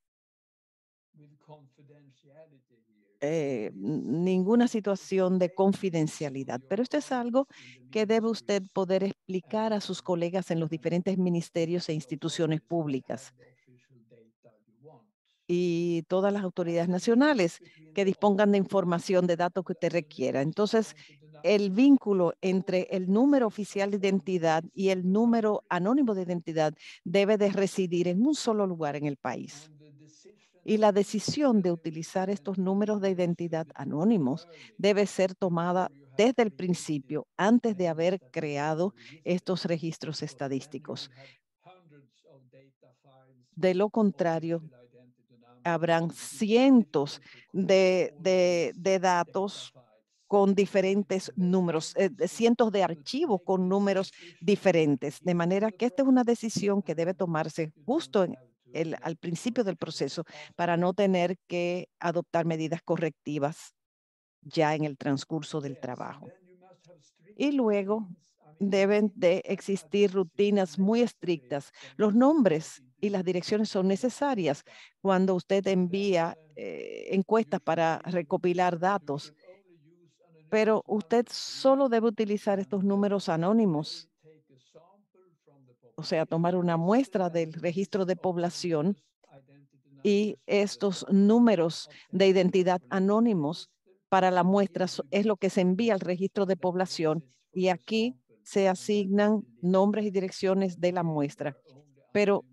eh, ninguna situación de confidencialidad. Pero esto es algo que debe usted poder explicar a sus colegas en los diferentes ministerios e instituciones públicas y todas las autoridades nacionales que dispongan de información, de datos que usted requiera. Entonces, el vínculo entre el número oficial de identidad y el número anónimo de identidad debe de residir en un solo lugar en el país. Y la decisión de utilizar estos números de identidad anónimos debe ser tomada desde el principio, antes de haber creado estos registros estadísticos. De lo contrario, habrán cientos de, de, datos con diferentes números, eh, cientos de archivos con números diferentes. De manera que esta es una decisión que debe tomarse justo al principio del proceso para no tener que adoptar medidas correctivas ya en el transcurso del trabajo. Y luego deben de existir rutinas muy estrictas. Los nombres y las direcciones son necesarias cuando usted envía eh, encuestas para recopilar datos. Pero usted solo debe utilizar estos números anónimos, o sea, tomar una muestra del registro de población y estos números de identidad anónimos para la muestra es lo que se envía al registro de población y aquí se asignan nombres y direcciones de la muestra. Pero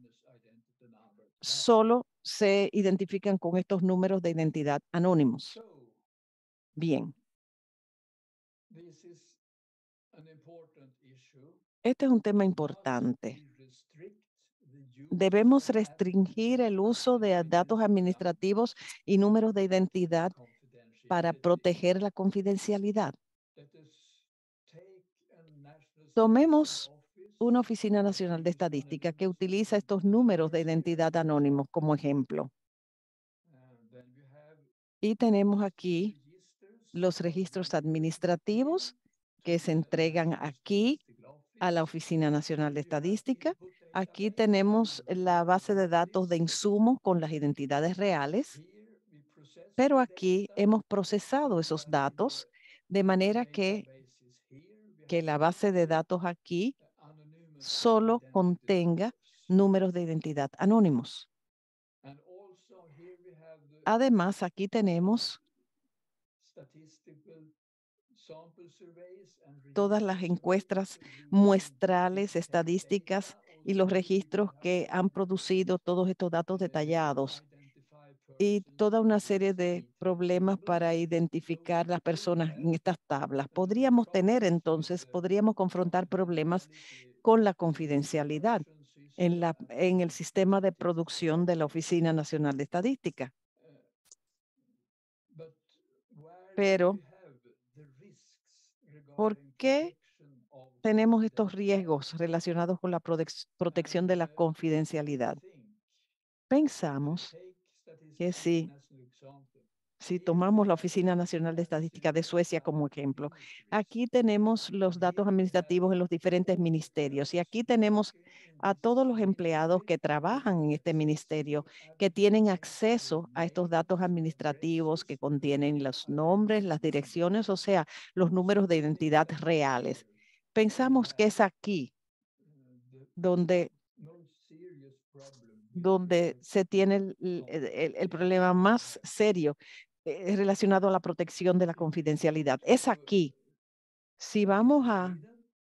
solo se identifican con estos números de identidad anónimos. Bien. Este es un tema importante. Debemos restringir el uso de datos administrativos y números de identidad para proteger la confidencialidad. Tomemos una Oficina Nacional de Estadística que utiliza estos números de identidad anónimos como ejemplo. Y tenemos aquí los registros administrativos que se entregan aquí a la Oficina Nacional de Estadística. Aquí tenemos la base de datos de insumo con las identidades reales, pero aquí hemos procesado esos datos de manera que, que la base de datos aquí solo contenga números de identidad anónimos. Además, aquí tenemos todas las encuestas muestrales, estadísticas y los registros que han producido todos estos datos detallados y toda una serie de problemas para identificar las personas en estas tablas. Podríamos tener entonces, podríamos confrontar problemas con la confidencialidad en, la, en el sistema de producción de la Oficina Nacional de Estadística. Pero, ¿por qué tenemos estos riesgos relacionados con la protección de la confidencialidad? Pensamos que sí. Si tomamos la Oficina Nacional de Estadística de Suecia como ejemplo, aquí tenemos los datos administrativos en los diferentes ministerios y aquí tenemos a todos los empleados que trabajan en este ministerio que tienen acceso a estos datos administrativos que contienen los nombres, las direcciones, o sea, los números de identidad reales. Pensamos que es aquí donde donde se tiene el, problema más serio eh, relacionado a la protección de la confidencialidad. Es aquí. Si vamos a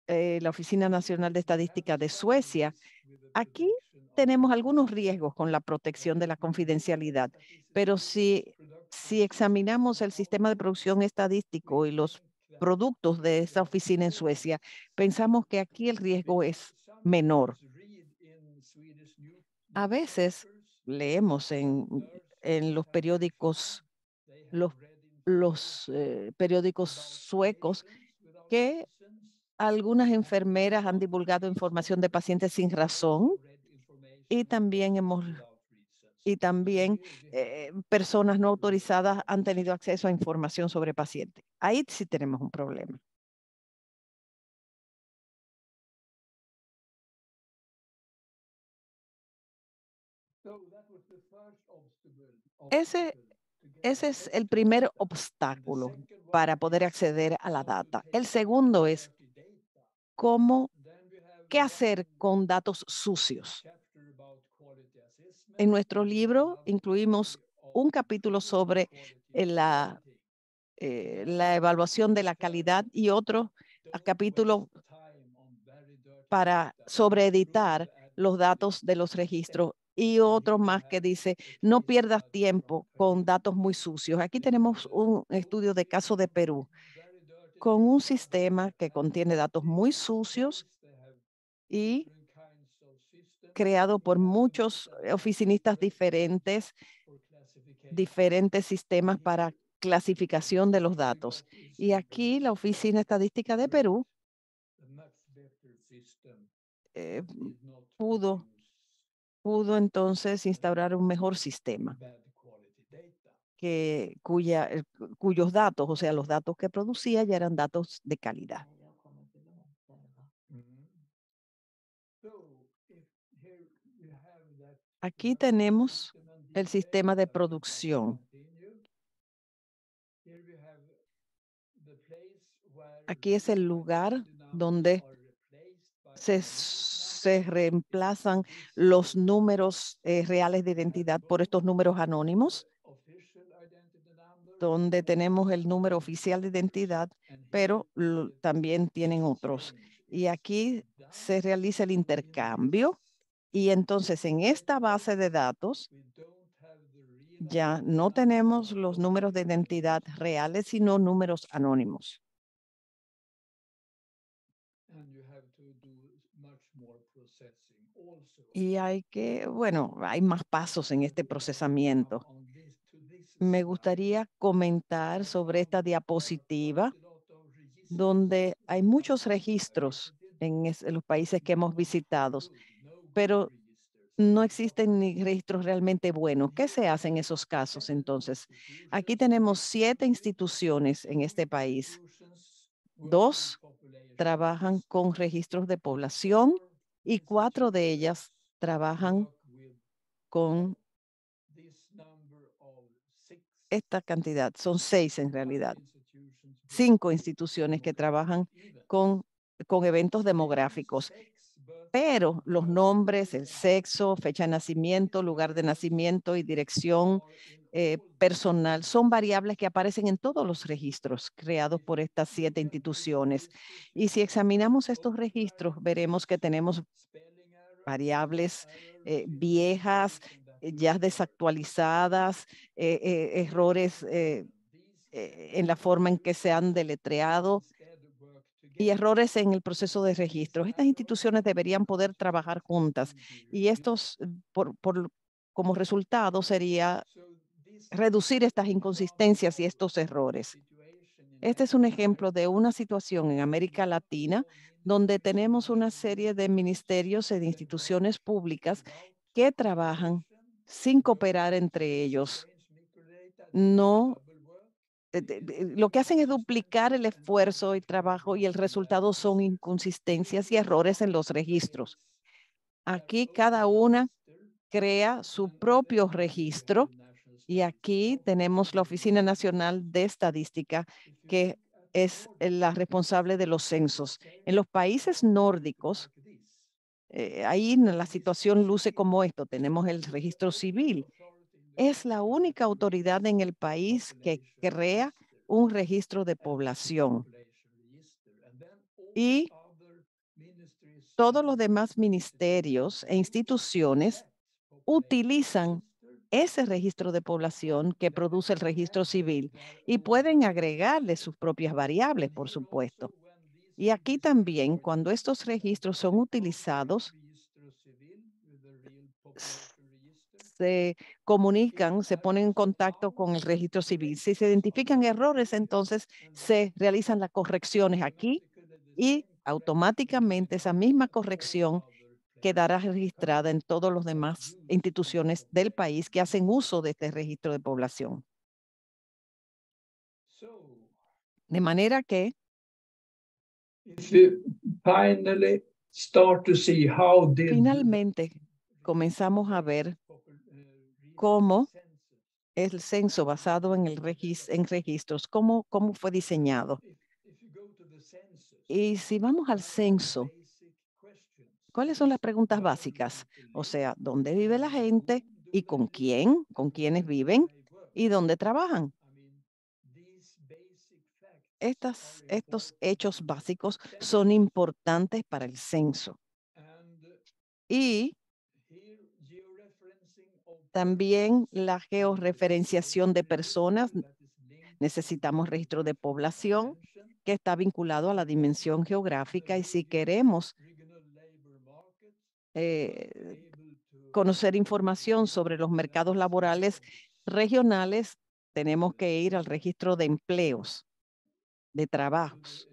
eh, la Oficina Nacional de Estadística de Suecia, aquí tenemos algunos riesgos con la protección de la confidencialidad, pero si, si examinamos el sistema de producción estadístico y los productos de esa oficina en Suecia, pensamos que aquí el riesgo es menor. A veces leemos en, en los periódicos los, los eh, periódicos suecos que algunas enfermeras han divulgado información de pacientes sin razón y también hemos y también eh, personas no autorizadas han tenido acceso a información sobre pacientes. Ahí sí tenemos un problema. Ese ese es el primer obstáculo para poder acceder a la data. El segundo es cómo, qué hacer con datos sucios. En nuestro libro incluimos un capítulo sobre eh, la, eh, la evaluación de la calidad y otro capítulo para sobreeditar los datos de los registros y otros más que dice, no pierdas tiempo con datos muy sucios. Aquí tenemos un estudio de caso de Perú con un sistema que contiene datos muy sucios y creado por muchos eh, oficinistas diferentes, diferentes sistemas para clasificación de los datos. Y aquí la Oficina Estadística de Perú eh, pudo pudo entonces instaurar un mejor sistema que, cuya, eh, cuyos datos, o sea, los datos que producía ya eran datos de calidad. Aquí tenemos el sistema de producción. Aquí es el lugar donde se se reemplazan los números eh, reales de identidad por estos números anónimos, donde tenemos el número oficial de identidad, pero también tienen otros. Y aquí se realiza el intercambio. Y entonces en esta base de datos ya no tenemos los números de identidad reales, sino números anónimos. Y hay que, bueno, hay más pasos en este procesamiento. Me gustaría comentar sobre esta diapositiva donde hay muchos registros en, los países que hemos visitado, pero no existen ni registros realmente buenos. ¿Qué se hace en esos casos entonces? Aquí tenemos siete instituciones en este país. Dos trabajan con registros de población y cuatro de ellas trabajan con esta cantidad. Son seis en realidad. Cinco instituciones que trabajan con, con eventos demográficos. Pero los nombres, el sexo, fecha de nacimiento, lugar de nacimiento y dirección eh, personal son variables que aparecen en todos los registros creados por estas siete instituciones. Y si examinamos estos registros, veremos que tenemos variables eh, viejas, eh, ya desactualizadas, errores en la forma en que se han deletreado y errores en el proceso de registro. Estas instituciones deberían poder trabajar juntas y estos, por, como resultado sería reducir estas inconsistencias y estos errores. Este es un ejemplo de una situación en América Latina donde tenemos una serie de ministerios e instituciones públicas que trabajan sin cooperar entre ellos. No, eh, lo que hacen es duplicar el esfuerzo y trabajo y el resultado son inconsistencias y errores en los registros. Aquí cada una crea su propio registro y aquí tenemos la Oficina Nacional de Estadística, que es eh, la responsable de los censos. En los países nórdicos, eh, ahí la situación luce como esto. Tenemos el registro civil. Es la única autoridad en el país que crea un registro de población. Y todos los demás ministerios e instituciones utilizan ese registro de población que produce el registro civil y pueden agregarle sus propias variables, por supuesto. Y aquí también, cuando estos registros son utilizados, se comunican, se ponen en contacto con el registro civil. Si se identifican errores, entonces se realizan las correcciones aquí y automáticamente esa misma corrección quedará registrada en todas las demás instituciones del país que hacen uso de este registro de población. De manera que finalmente comenzamos a ver cómo el censo basado en, el en registros, cómo, cómo fue diseñado. Y si vamos al censo, ¿Cuáles son las preguntas básicas? O sea, ¿dónde vive la gente y con quién, con quiénes viven y dónde trabajan? Estas, estos hechos básicos son importantes para el censo. Y también la georreferenciación de personas. Necesitamos registro de población que está vinculado a la dimensión geográfica y si queremos eh, conocer información sobre los mercados laborales regionales, tenemos que ir al registro de empleos, de trabajos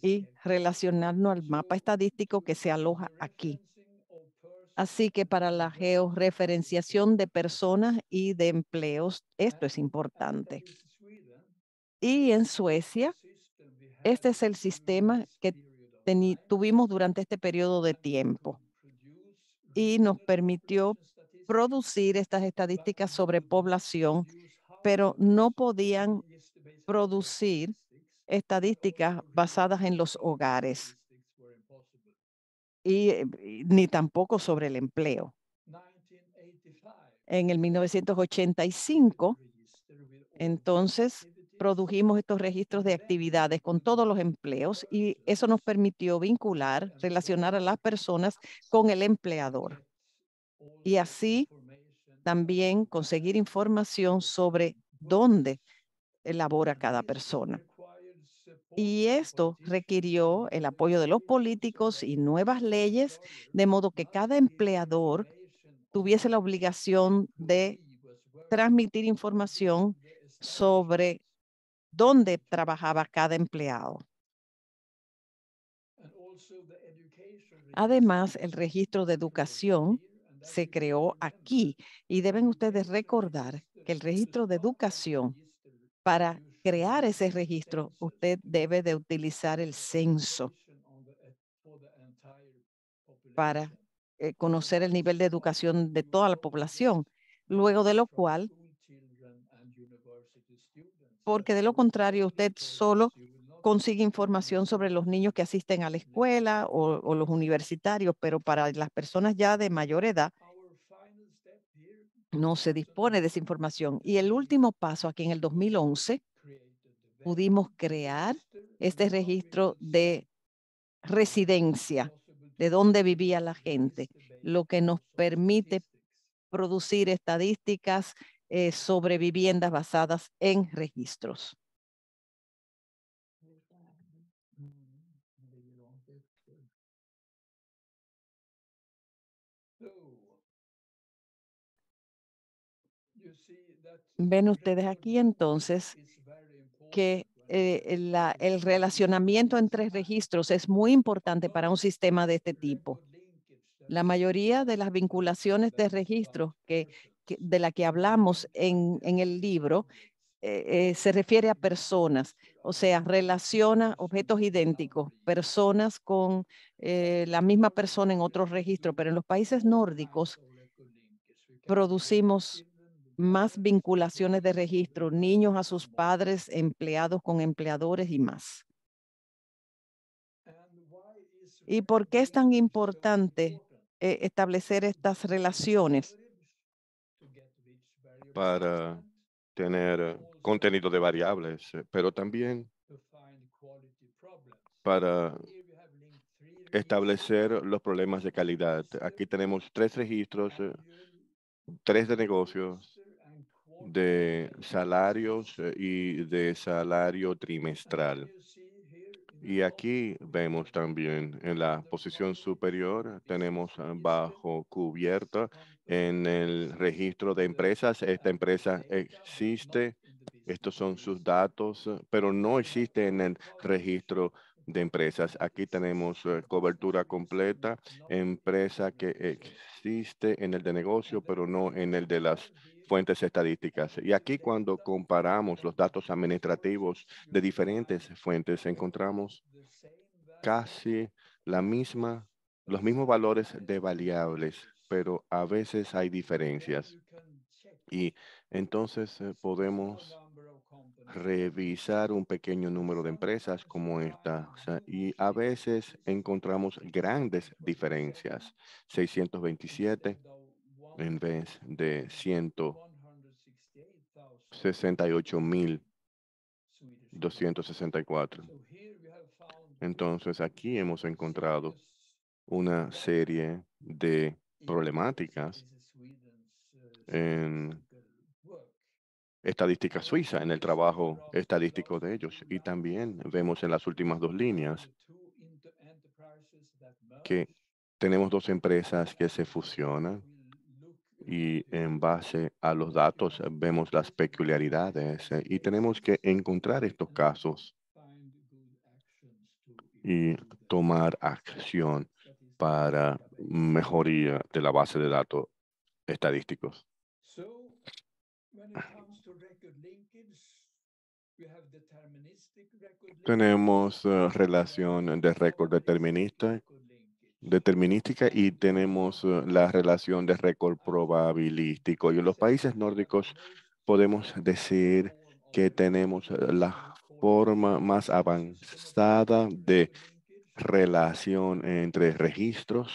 y relacionarnos al mapa estadístico que se aloja aquí. Así que para la georreferenciación de personas y de empleos, esto es importante. Y en Suecia, este es el sistema que tuvimos durante este periodo de tiempo y nos permitió producir estas estadísticas sobre población, pero no podían producir estadísticas basadas en los hogares y eh, ni tampoco sobre el empleo. En el 1985, entonces produjimos estos registros de actividades con todos los empleos y eso nos permitió vincular, relacionar a las personas con el empleador. Y así también conseguir información sobre dónde elabora cada persona. Y esto requirió el apoyo de los políticos y nuevas leyes, de modo que cada empleador tuviese la obligación de transmitir información sobre dónde trabajaba cada empleado. Además, el registro de educación se creó aquí y deben ustedes recordar que el registro de educación, para crear ese registro, usted debe de utilizar el censo para eh, conocer el nivel de educación de toda la población, luego de lo cual porque de lo contrario usted solo consigue información sobre los niños que asisten a la escuela o, los universitarios, pero para las personas ya de mayor edad no se dispone de esa información. Y el último paso aquí en el 2011 pudimos crear este registro de residencia, de dónde vivía la gente, lo que nos permite producir estadísticas eh, sobre viviendas basadas en registros. Ven ustedes aquí entonces que eh, la, el relacionamiento entre registros es muy importante para un sistema de este tipo. La mayoría de las vinculaciones de registros que de la que hablamos en, el libro eh, eh, se refiere a personas, o sea, relaciona objetos idénticos, personas con eh, la misma persona en otro registro, pero en los países nórdicos producimos más vinculaciones de registro, niños a sus padres, empleados con empleadores y más. ¿Y por qué es tan importante establecer estas relaciones? para tener eh, contenido de variables, eh, pero también para establecer los problemas de calidad. Aquí tenemos tres registros, eh, tres de negocios, de salarios y de salario trimestral. Y aquí vemos también en la posición superior, tenemos ah, bajo cubierta en el registro de empresas. Esta empresa existe, estos son sus datos, pero no existe en el registro de empresas. Aquí tenemos eh, cobertura completa, empresa que existe en el de negocio, pero no en el de las fuentes estadísticas. Y aquí cuando comparamos los datos administrativos de diferentes fuentes, encontramos casi la misma, los mismos valores de variables, pero a veces hay diferencias. Y entonces eh, podemos revisar un pequeño número de empresas como esta y a veces encontramos grandes diferencias, 627 en vez de 168.264. Entonces aquí hemos encontrado una serie de problemáticas en estadística suiza, en el trabajo estadístico de ellos. Y también vemos en las últimas dos líneas que tenemos dos empresas que se fusionan y en base a los datos eh, vemos las peculiaridades eh, y tenemos que encontrar estos casos y tomar acción para mejoría de la base de datos estadísticos. Tenemos eh, relación de récord determinista determinística y tenemos eh, la relación de récord probabilístico. Y en los países nórdicos podemos decir que tenemos eh, la forma más avanzada de relación entre registros,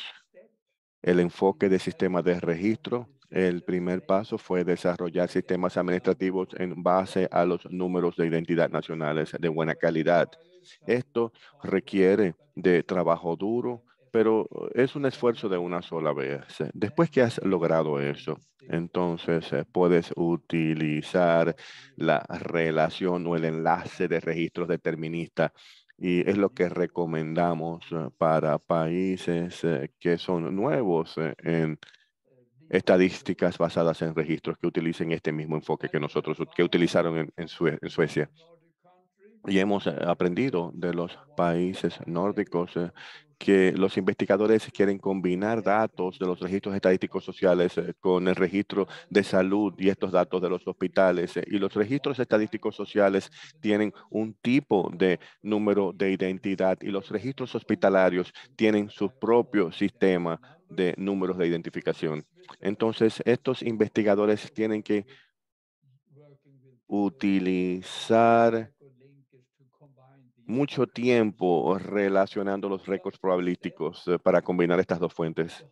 el enfoque de sistema de registro. El primer paso fue desarrollar sistemas administrativos en base a los números de identidad nacionales de buena calidad. Esto requiere de trabajo duro, pero uh, es un esfuerzo de una sola vez. Eh. Después que has logrado eso, entonces eh, puedes utilizar la relación o el enlace de registros deterministas y es lo que recomendamos eh, para países que son nuevos en estadísticas basadas en registros que utilicen este mismo enfoque que nosotros, que utilizaron en, en Suecia. Y hemos aprendido de los países nórdicos que los investigadores quieren combinar datos de los registros estadísticos sociales eh, con el registro de salud y estos datos de los hospitales. Eh, y los registros estadísticos sociales tienen un tipo de número de identidad y los registros hospitalarios tienen su propio sistema de números de identificación. Entonces, estos investigadores tienen que utilizar mucho tiempo relacionando los récords probabilísticos eh, para combinar estas dos fuentes.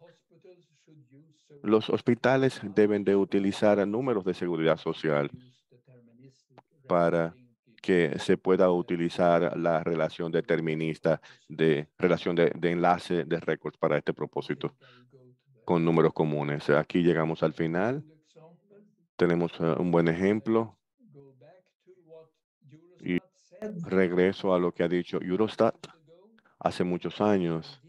Los hospitales deben de utilizar números de seguridad social para que se pueda utilizar la relación determinista de relación de, de enlace de récords para este propósito con números comunes. Aquí llegamos al final. Tenemos eh, un buen ejemplo regreso a lo que ha dicho Eurostat hace muchos años.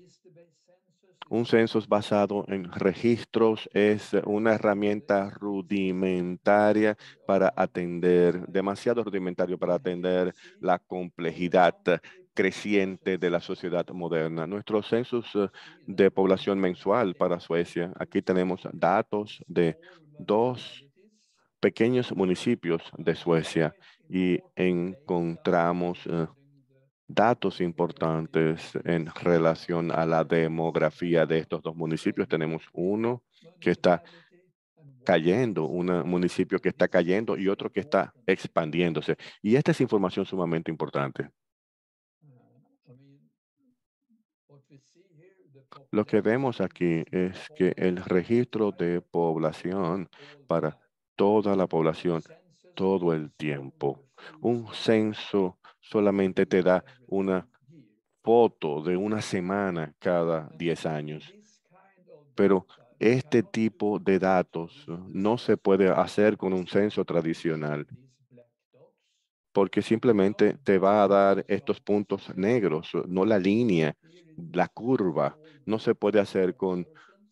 Un censo basado en registros es una herramienta rudimentaria para atender, demasiado rudimentario para atender la complejidad creciente de la sociedad moderna. Nuestro censos eh, de población mensual para Suecia, aquí tenemos datos de dos pequeños municipios de Suecia y encontramos eh, datos importantes en relación a la demografía de estos dos municipios. Tenemos uno que está cayendo, un municipio que está cayendo y otro que está expandiéndose. Y esta es información sumamente importante. Lo que vemos aquí es que el registro de población para toda la población todo el tiempo. Un censo solamente te da una foto de una semana cada 10 años. Pero este tipo de datos no se puede hacer con un censo tradicional porque simplemente te va a dar estos puntos negros, no la línea, la curva. No se puede hacer con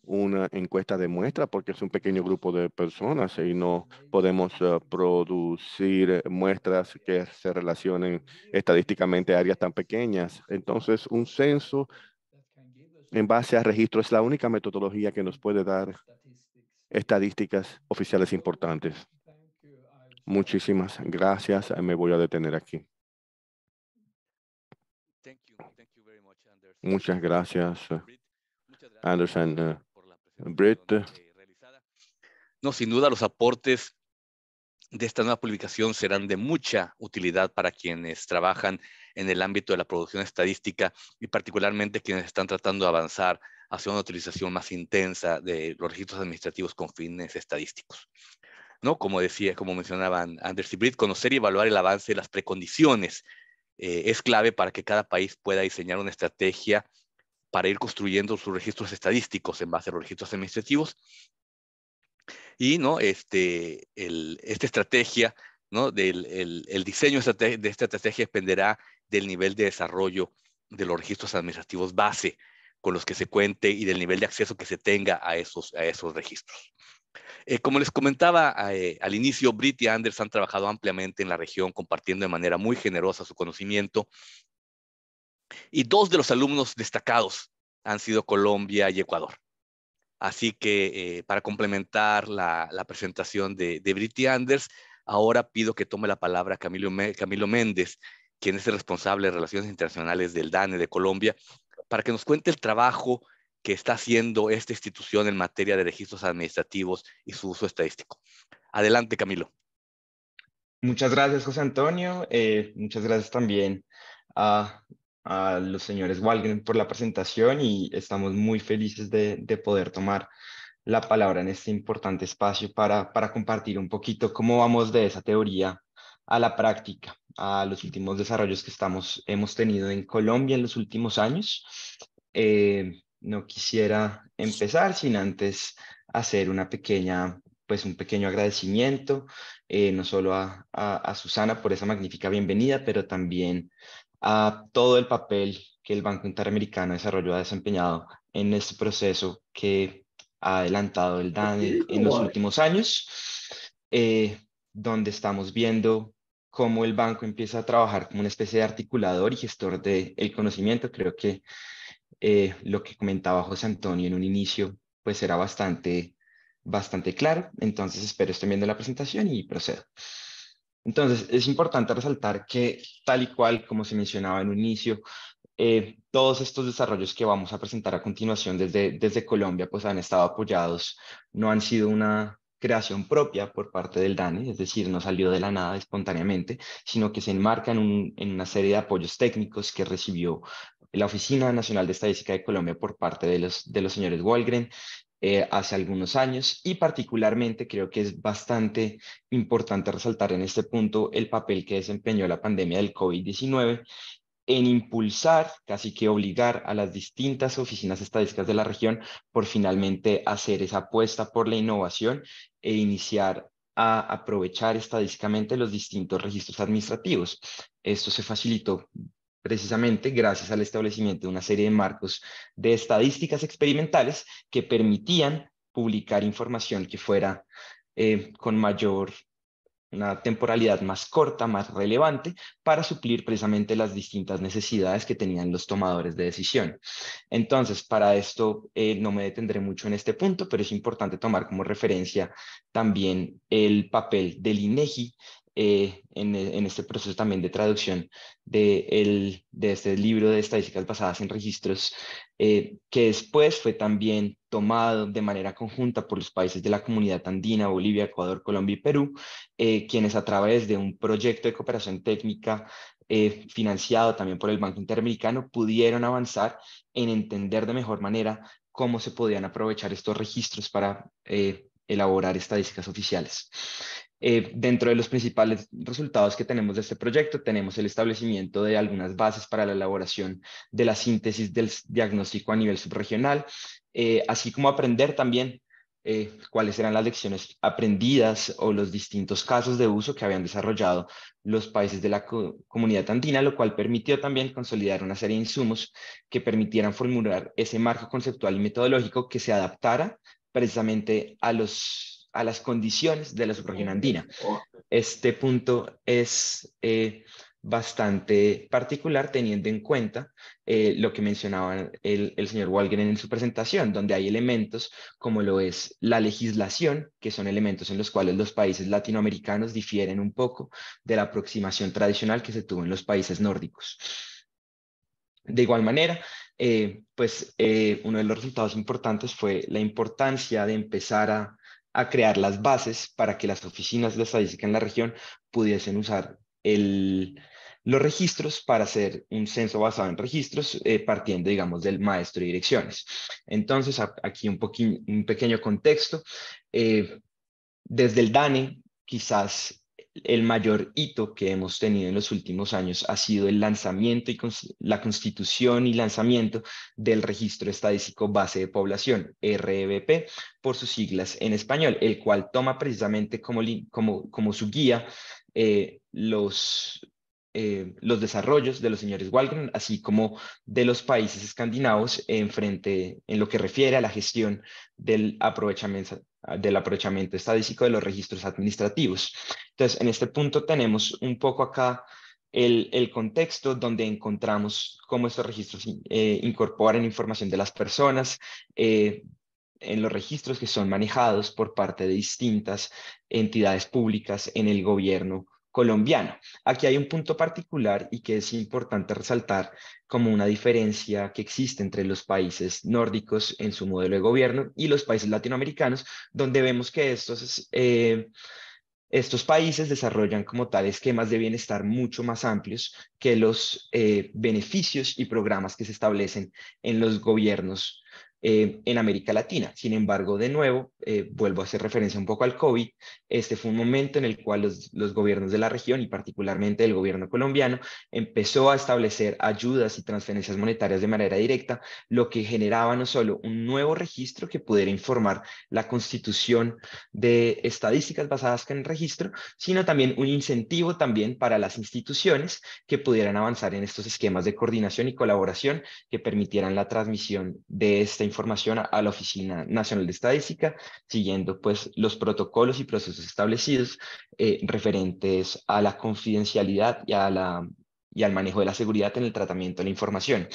una encuesta de muestra porque es un pequeño grupo de personas y no podemos eh, producir eh, muestras que se relacionen estadísticamente a áreas tan pequeñas. Entonces, un censo en base a registro es la única metodología que nos puede dar estadísticas oficiales importantes. Muchísimas gracias. Eh, me voy a detener aquí. Muchas gracias, Anderson. Eh, no, sin duda los aportes de esta nueva publicación serán de mucha utilidad para quienes trabajan en el ámbito de la producción estadística y particularmente quienes están tratando de avanzar hacia una utilización más intensa de los registros administrativos con fines estadísticos. ¿No? Como decía, como mencionaban Anders y Britt, conocer y evaluar el avance de las precondiciones eh, es clave para que cada país pueda diseñar una estrategia para ir construyendo sus registros estadísticos en base a los registros administrativos. Y ¿no? este, el, esta estrategia, ¿no? Del, el, diseño de esta estrategia dependerá del nivel de desarrollo de los registros administrativos base con los que se cuente y del nivel de acceso que se tenga a esos, a esos registros. Eh, como les comentaba eh, al inicio, Britt y Anders han trabajado ampliamente en la región, compartiendo de manera muy generosa su conocimiento y dos de los alumnos destacados han sido Colombia y Ecuador. Así que eh, para complementar la, presentación de, de Anders, ahora pido que tome la palabra Camilo, Méndez, quien es el responsable de Relaciones Internacionales del DANE de Colombia, para que nos cuente el trabajo que está haciendo esta institución en materia de registros administrativos y su uso estadístico. Adelante, Camilo. Muchas gracias, José Antonio. Eh, muchas gracias también a a los señores Walgren por la presentación y estamos muy felices de, poder tomar la palabra en este importante espacio para, para, compartir un poquito cómo vamos de esa teoría a la práctica, a los últimos desarrollos que estamos, hemos tenido en Colombia en los últimos años. Eh, no quisiera empezar sin antes hacer una pequeña, pues un pequeño agradecimiento, eh, no solo a, a, Susana por esa magnífica bienvenida, pero también a todo el papel que el Banco Interamericano de Desarrollo ha desempeñado en este proceso que ha adelantado el DAN en los últimos años, eh, donde estamos viendo cómo el banco empieza a trabajar como una especie de articulador y gestor del de conocimiento. Creo que eh, lo que comentaba José Antonio en un inicio, pues era bastante, bastante claro. Entonces espero estén viendo la presentación y procedo. Entonces, es importante resaltar que tal y cual, como se mencionaba en un inicio, eh, todos estos desarrollos que vamos a presentar a continuación desde, desde Colombia, pues han estado apoyados, no han sido una creación propia por parte del DANE, es decir, no salió de la nada espontáneamente, sino que se enmarcan en, una serie de apoyos técnicos que recibió la Oficina Nacional de Estadística de Colombia por parte de los, de los señores Walgren eh, hace algunos años y particularmente creo que es bastante importante resaltar en este punto el papel que desempeñó la pandemia del COVID-19 en impulsar, casi que obligar a las distintas oficinas estadísticas de la región por finalmente hacer esa apuesta por la innovación e iniciar a aprovechar estadísticamente los distintos registros administrativos. Esto se facilitó precisamente gracias al establecimiento de una serie de marcos de estadísticas experimentales que permitían publicar información que fuera eh, con mayor una temporalidad más corta, más relevante, para suplir precisamente las distintas necesidades que tenían los tomadores de decisión. Entonces, para esto eh, no me detendré mucho en este punto, pero es importante tomar como referencia también el papel del INEGI eh, e, en, este proceso también de traducción de, este libro de estadísticas basadas en registros, eh, que después fue también tomado de manera conjunta por los países de la comunidad andina, Bolivia, Ecuador, Colombia y Perú, eh, quienes a través de un proyecto de cooperación técnica financiado también por el Banco Interamericano pudieron avanzar en entender de mejor manera cómo se podían aprovechar estos registros para elaborar estadísticas oficiales. Eh, dentro de los principales resultados que tenemos de este proyecto, tenemos el establecimiento de algunas bases para la elaboración de la síntesis del diagnóstico a nivel subregional, eh, así como aprender también eh, cuáles eran las lecciones aprendidas o los distintos casos de uso que habían desarrollado los países de la comunidad andina, lo cual permitió también consolidar una serie de insumos que permitieran formular ese marco conceptual y metodológico que se adaptara precisamente a los a las condiciones de la subregión andina. Oh. Este punto es eh, bastante particular teniendo en cuenta eh, lo que mencionaba el, señor Walgren en su presentación, donde hay elementos como lo es la legislación, que son elementos en los cuales los países latinoamericanos difieren un poco de la aproximación tradicional que se tuvo en los países nórdicos. De igual manera, eh, pues uno de los resultados importantes fue la importancia de empezar a a crear las bases para que las oficinas de estadística en la región pudiesen usar el, los registros para hacer un censo basado en registros, eh, partiendo, digamos, del maestro de direcciones. Entonces, aquí un, un, pequeño contexto. Eh, desde el DANE, quizás el mayor hito que hemos tenido en los últimos años ha sido el lanzamiento y la constitución y lanzamiento del Registro Estadístico Base de Población, RBP, e por sus siglas en español, el cual toma precisamente como, como, su guía eh, los, eh, los desarrollos de los señores Walgren, así como de los países escandinavos en, frente, en lo que refiere a la gestión del aprovechamiento, Ah, del aprovechamiento estadístico de los registros administrativos. Entonces, en este punto tenemos un poco acá el, contexto donde encontramos cómo estos registros eh, incorporan información de las personas eh, en los registros que son manejados por parte de distintas entidades públicas en el gobierno colombiano. Aquí hay un punto particular y que es importante resaltar como una diferencia que existe entre los países nórdicos en su modelo de gobierno y los países latinoamericanos, donde vemos que estos, eh, estos países desarrollan como tal esquemas de bienestar mucho más amplios que los eh, beneficios y programas que se establecen en los gobiernos eh, en América Latina. Sin embargo, de nuevo, eh, vuelvo a hacer referencia un poco al COVID, este fue un momento en el cual los, los gobiernos de la región y particularmente el gobierno colombiano empezó a establecer ayudas y transferencias monetarias de manera directa, lo que generaba no solo un nuevo registro que pudiera informar la constitución de estadísticas basadas en el registro, sino también un incentivo también para las instituciones que pudieran avanzar en estos esquemas de coordinación y colaboración que permitieran la transmisión de esta información información a, la Oficina Nacional de Estadística, siguiendo pues los protocolos y procesos establecidos eh, referentes a la confidencialidad y, a la, y al manejo de la seguridad en el tratamiento de la información.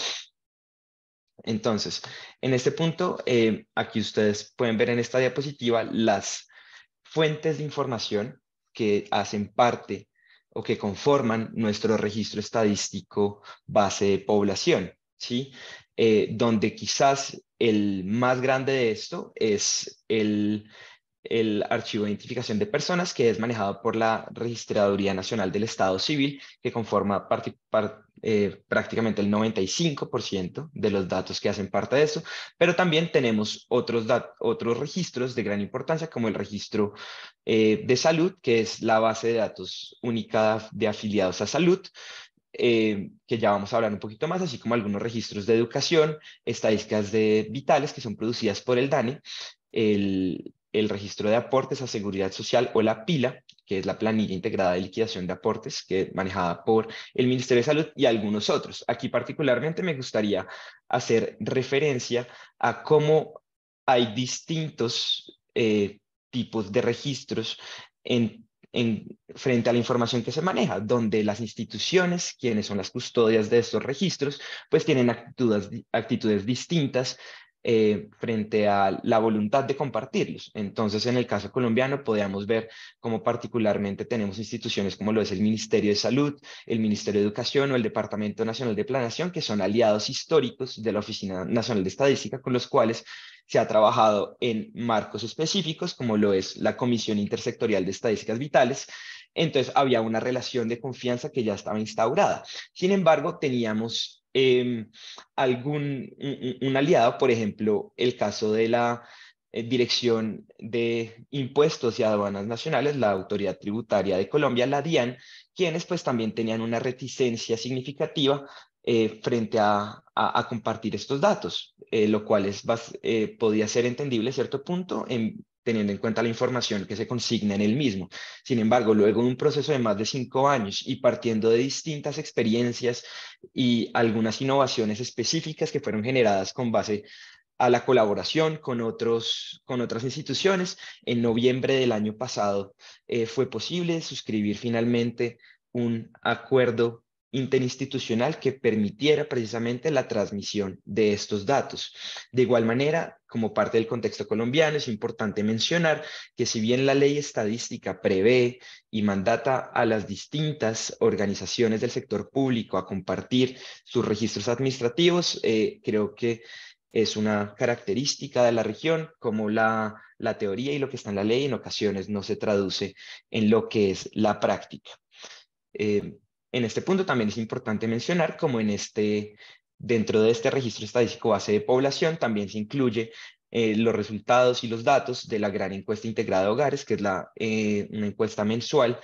Entonces, en este punto, eh, aquí ustedes pueden ver en esta diapositiva las fuentes de información que hacen parte o que conforman nuestro registro estadístico base de población, ¿sí? Eh, donde quizás el más grande de esto es el, archivo de identificación de personas que es manejado por la Registraduría Nacional del Estado Civil, que conforma eh, prácticamente el 95% de los datos que hacen parte de eso, pero también tenemos otros, otros registros de gran importancia, como el registro eh, de salud, que es la base de datos única de afiliados a salud, eh, que ya vamos a hablar un poquito más, así como algunos registros de educación, estadísticas de vitales que son producidas por el DANE, el, registro de aportes a seguridad social o la PILA, que es la planilla integrada de liquidación de aportes, que es manejada por el Ministerio de Salud y algunos otros. Aquí particularmente me gustaría hacer referencia a cómo hay distintos eh, tipos de registros en frente a la información que se maneja, donde las instituciones, quienes son las custodias de estos registros, pues tienen actitudes, actitudes distintas eh, frente a la voluntad de compartirlos. Entonces, en el caso colombiano, podíamos ver cómo particularmente tenemos instituciones como lo es el Ministerio de Salud, el Ministerio de Educación o el Departamento Nacional de Planación, que son aliados históricos de la Oficina Nacional de Estadística, con los cuales se ha trabajado en marcos específicos, como lo es la Comisión Intersectorial de Estadísticas Vitales, entonces había una relación de confianza que ya estaba instaurada. Sin embargo, teníamos eh, algún un, aliado, por ejemplo, el caso de la eh, Dirección de Impuestos y Aduanas Nacionales, la Autoridad Tributaria de Colombia, la DIAN, quienes pues también tenían una reticencia significativa eh, frente a, compartir estos datos, eh, lo cual es, podía ser entendible a cierto punto en teniendo en cuenta la información que se consigna en el mismo. Sin embargo, luego de un proceso de más de cinco años y partiendo de distintas experiencias y algunas innovaciones específicas que fueron generadas con base a la colaboración con, otros, con otras instituciones, en noviembre del año pasado eh, fue posible suscribir finalmente un acuerdo interinstitucional que permitiera precisamente la transmisión de estos datos. De igual manera, como parte del contexto colombiano, es importante mencionar que si bien la ley estadística prevé y mandata a las distintas organizaciones del sector público a compartir sus registros administrativos, eh, creo que es una característica de la región, como la, la, teoría y lo que está en la ley en ocasiones no se traduce en lo que es la práctica. Eh, en este punto también es importante mencionar como en este Dentro de este registro estadístico base de población también se incluye eh, los resultados y los datos de la gran encuesta integrada de hogares, que es la, eh, una encuesta mensual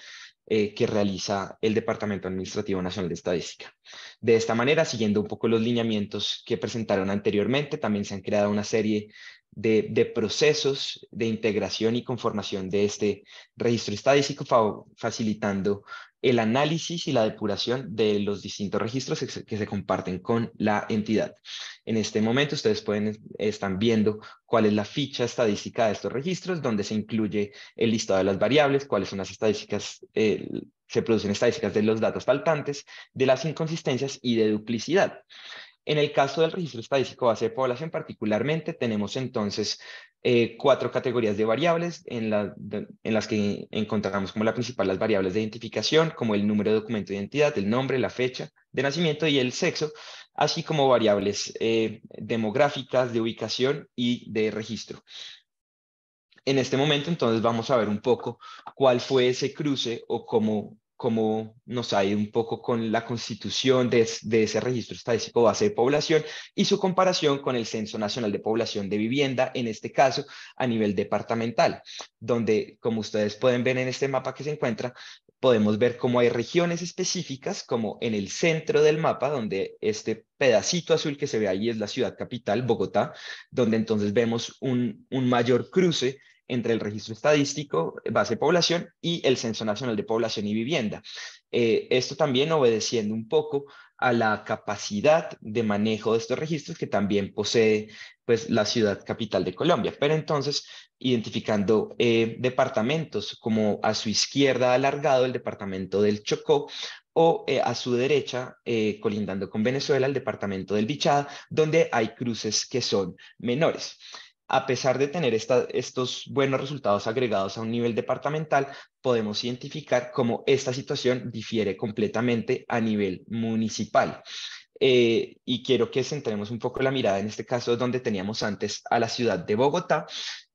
eh, que realiza el Departamento Administrativo Nacional de Estadística. De esta manera, siguiendo un poco los lineamientos que presentaron anteriormente, también se han creado una serie de, procesos de integración y conformación de este registro estadístico, facilitando el análisis y la depuración de los distintos registros que se, comparten con la entidad. En este momento ustedes pueden, están viendo cuál es la ficha estadística de estos registros, donde se incluye el listado de las variables, cuáles son las estadísticas, eh, se producen estadísticas de los datos faltantes, de las inconsistencias y de duplicidad. En el caso del registro estadístico base de población particularmente, tenemos entonces eh, cuatro categorías de variables en, las que encontramos como la principal las variables de identificación, como el número de documento de identidad, el nombre, la fecha de nacimiento y el sexo, así como variables eh, demográficas, de ubicación y de registro. En este momento, entonces, vamos a ver un poco cuál fue ese cruce o cómo cómo nos ha ido un poco con la constitución de, ese registro estadístico base de población y su comparación con el Censo Nacional de Población de Vivienda, en este caso a nivel departamental, donde, como ustedes pueden ver en este mapa que se encuentra, podemos ver cómo hay regiones específicas, como en el centro del mapa, donde este pedacito azul que se ve ahí es la ciudad capital, Bogotá, donde entonces vemos un, un mayor cruce entre el registro estadístico, eh, base de población y el Censo Nacional de Población y Vivienda. Eh, esto también obedeciendo un poco a la capacidad de manejo de estos registros que también posee pues, la ciudad capital de Colombia. Pero entonces, identificando eh, departamentos como a su izquierda alargado el departamento del Chocó o a su derecha, colindando con Venezuela, el departamento del Bichada, donde hay cruces que son menores a pesar de tener estos buenos resultados agregados a un nivel departamental, podemos identificar cómo esta situación difiere completamente a nivel municipal. Eh, y quiero que centremos un poco la mirada en este caso donde teníamos antes a la ciudad de Bogotá,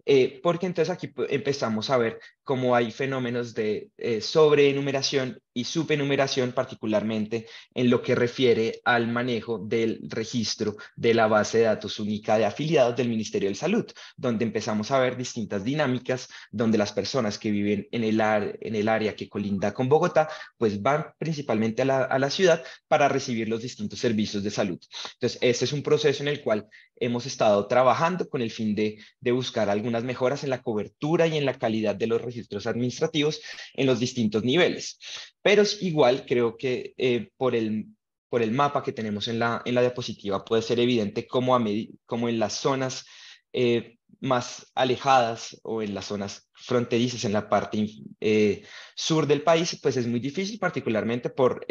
eh, porque entonces aquí pues, empezamos a ver como hay fenómenos de eh, sobreenumeración y subenumeración, particularmente en lo que refiere al manejo del registro de la base de datos única de afiliados del Ministerio de Salud, donde empezamos a ver distintas dinámicas, donde las personas que viven en el, en el área que colinda con Bogotá, pues van principalmente a la, ciudad para recibir los distintos servicios de salud. Entonces, este es un proceso en el cual hemos estado trabajando con el fin de, de buscar algunas mejoras en la cobertura y en la calidad de los registros administrativos en los distintos niveles. Pero es igual creo que eh, por, el, por el mapa que tenemos en la, en la diapositiva puede ser evidente cómo, a en las zonas eh, más alejadas o en las zonas fronterizas en la parte eh, sur del país, pues es muy difícil, particularmente por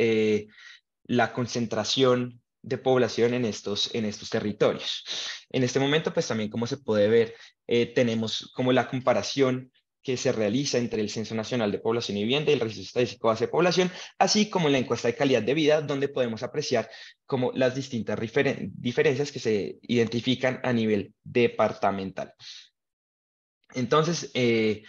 la concentración de población en estos, en estos territorios. En este momento, pues también como se puede ver, tenemos como la comparación que se realiza entre el Censo Nacional de Población y Vivienda y el Registro Estadístico Base de Población, así como la encuesta de calidad de vida, donde podemos apreciar como las distintas diferencias que se identifican a nivel departamental. Entonces, eh,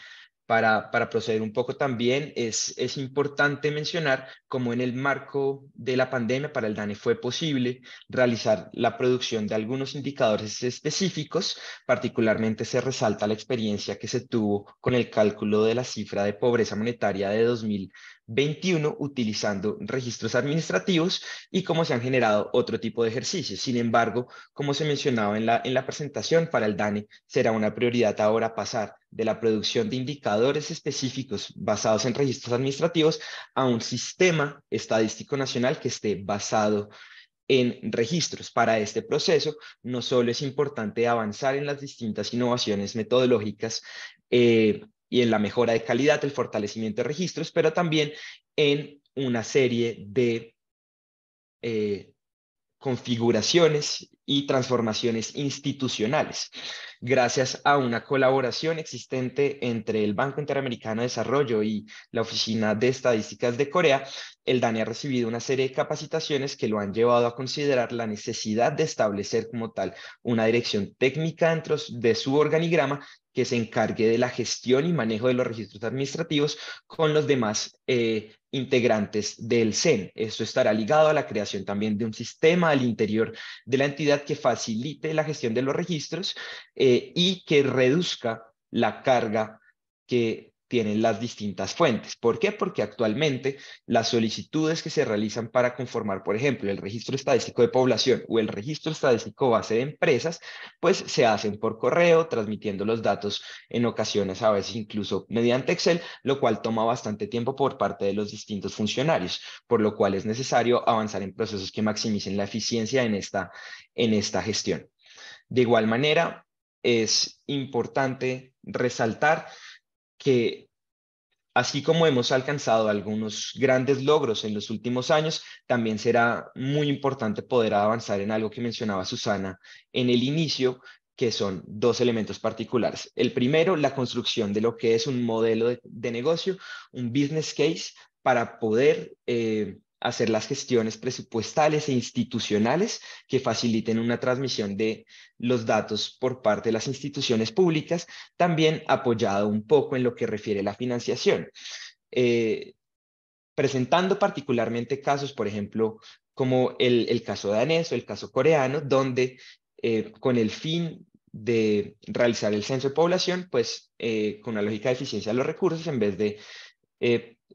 para, proceder un poco también, es, es importante mencionar cómo en el marco de la pandemia para el DANE fue posible realizar la producción de algunos indicadores específicos, particularmente se resalta la experiencia que se tuvo con el cálculo de la cifra de pobreza monetaria de 2021 utilizando registros administrativos y cómo se han generado otro tipo de ejercicios. Sin embargo, como se mencionaba en la, en la presentación, para el DANE será una prioridad ahora pasar de la producción de indicadores específicos basados en registros administrativos a un sistema estadístico nacional que esté basado en registros. Para este proceso, no solo es importante avanzar en las distintas innovaciones metodológicas eh, y en la mejora de calidad, el fortalecimiento de registros, pero también en una serie de eh, configuraciones y transformaciones institucionales, gracias a una colaboración existente entre el Banco Interamericano de Desarrollo y la Oficina de Estadísticas de Corea, el DANE ha recibido una serie de capacitaciones que lo han llevado a considerar la necesidad de establecer como tal una dirección técnica dentro de su organigrama que se encargue de la gestión y manejo de los registros administrativos con los demás eh, integrantes del CEN. Esto estará ligado a la creación también de un sistema al interior de la entidad que facilite la gestión de los registros eh, y que reduzca la carga que tienen las distintas fuentes. ¿Por qué? Porque actualmente las solicitudes que se realizan para conformar, por ejemplo, el registro estadístico de población o el registro estadístico base de empresas, pues se hacen por correo, transmitiendo los datos en ocasiones, a veces incluso mediante Excel, lo cual toma bastante tiempo por parte de los distintos funcionarios, por lo cual es necesario avanzar en procesos que maximicen la eficiencia en esta, en esta gestión. De igual manera, es importante resaltar que así como hemos alcanzado algunos grandes logros en los últimos años, también será muy importante poder avanzar en algo que mencionaba Susana en el inicio, que son dos elementos particulares. El primero, la construcción de lo que es un modelo de, negocio, un business case para poder eh, hacer las gestiones presupuestales e institucionales que faciliten una transmisión de los datos por parte de las instituciones públicas, también apoyado un poco en lo que refiere a la financiación. Eh, presentando particularmente casos, por ejemplo, como el, el, caso danés o el caso coreano, donde eh, con el fin de realizar el censo de población, pues eh, con una lógica de eficiencia de los recursos, en vez de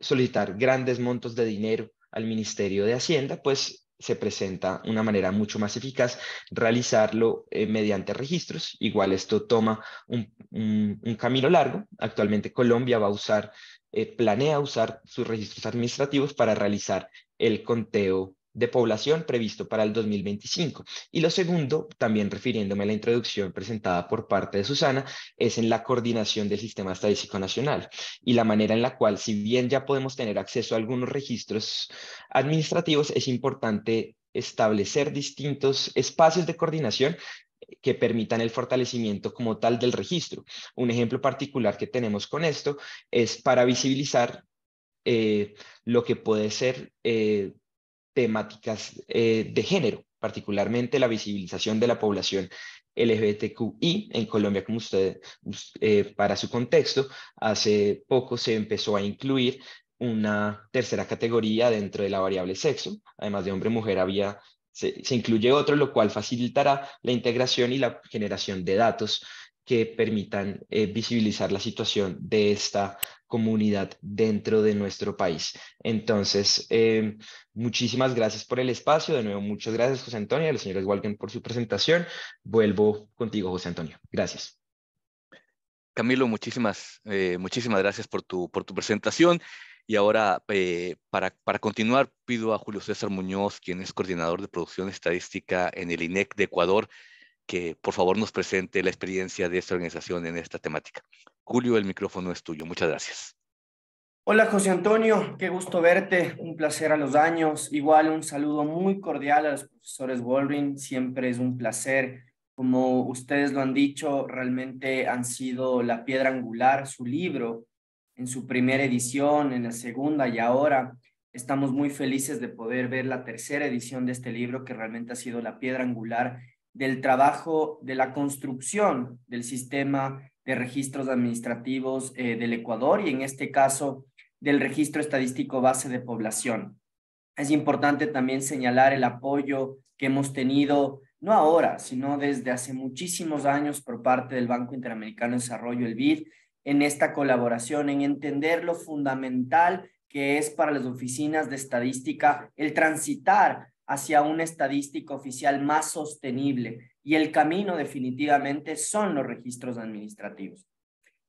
solicitar grandes montos de dinero al Ministerio de Hacienda, pues se presenta una manera mucho más eficaz realizarlo eh, mediante registros. Igual esto toma un, camino largo. Actualmente Colombia va a usar, eh, planea usar sus registros administrativos para realizar el conteo de población previsto para el 2025. Y lo segundo, también refiriéndome a la introducción presentada por parte de Susana, es en la coordinación del sistema estadístico nacional y la manera en la cual, si bien ya podemos tener acceso a algunos registros administrativos, es importante establecer distintos espacios de coordinación que permitan el fortalecimiento como tal del registro. Un ejemplo particular que tenemos con esto es para visibilizar eh, lo que puede ser eh, temáticas eh, de género, particularmente la visibilización de la población LGBTQI en Colombia, como usted, eh, para su contexto, hace poco se empezó a incluir una tercera categoría dentro de la variable sexo, además de hombre-mujer había se, incluye otro, lo cual facilitará la integración y la generación de datos que permitan eh, visibilizar la situación de esta comunidad dentro de nuestro país. Entonces, em, muchísimas gracias por el espacio. De nuevo, muchas gracias, José Antonio, y a los señores Walken por su presentación. Vuelvo contigo, José Antonio. Gracias. Camilo, muchísimas, eh, muchísimas gracias por tu, por tu presentación. Y ahora, eh, para, para, continuar, pido a Julio César Muñoz, quien es coordinador de producción estadística en el INEC de Ecuador, que por favor nos presente la experiencia de esta organización en esta temática. Julio, el micrófono es tuyo. Muchas gracias. Hola José Antonio, qué gusto verte, un placer a los años. Igual un saludo muy cordial a los profesores Wolverine, siempre es un placer. Como ustedes lo han dicho, realmente han sido la piedra angular, su libro, en su primera edición, en la segunda y ahora. Estamos muy felices de poder ver la tercera edición de este libro que realmente ha sido la piedra angular del trabajo, de la construcción del sistema de registros administrativos eh, del Ecuador y en este caso del registro estadístico base de población. Es importante también señalar el apoyo que hemos tenido, no ahora, sino desde hace muchísimos años por parte del Banco Interamericano de Desarrollo, el BID, en esta colaboración, en entender lo fundamental que es para las oficinas de estadística el transitar hacia una estadística oficial más sostenible, y el camino definitivamente son los registros administrativos.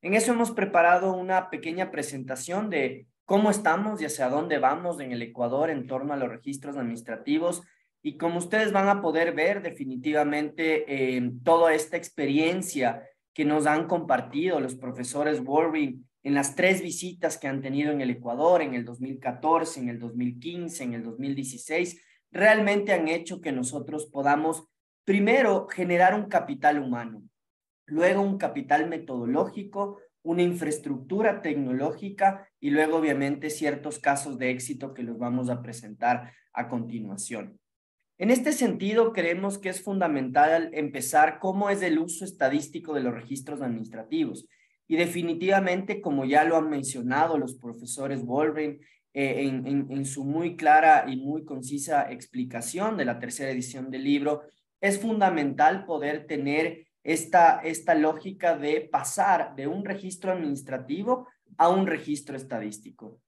En eso hemos preparado una pequeña presentación de cómo estamos y hacia dónde vamos en el Ecuador en torno a los registros administrativos. Y como ustedes van a poder ver, definitivamente eh, toda esta experiencia que nos han compartido los profesores Warwick en las tres visitas que han tenido en el Ecuador, en el 2014, en el 2015, en el 2016, realmente han hecho que nosotros podamos Primero, generar un capital humano, luego un capital metodológico, una infraestructura tecnológica y luego obviamente ciertos casos de éxito que los vamos a presentar a continuación. En este sentido, creemos que es fundamental empezar cómo es el uso estadístico de los registros administrativos. Y definitivamente, como ya lo han mencionado los profesores Wolverine eh, en su muy clara y muy concisa explicación de la tercera edición del libro, es fundamental poder tener esta, esta lógica de pasar de un registro administrativo a un registro estadístico.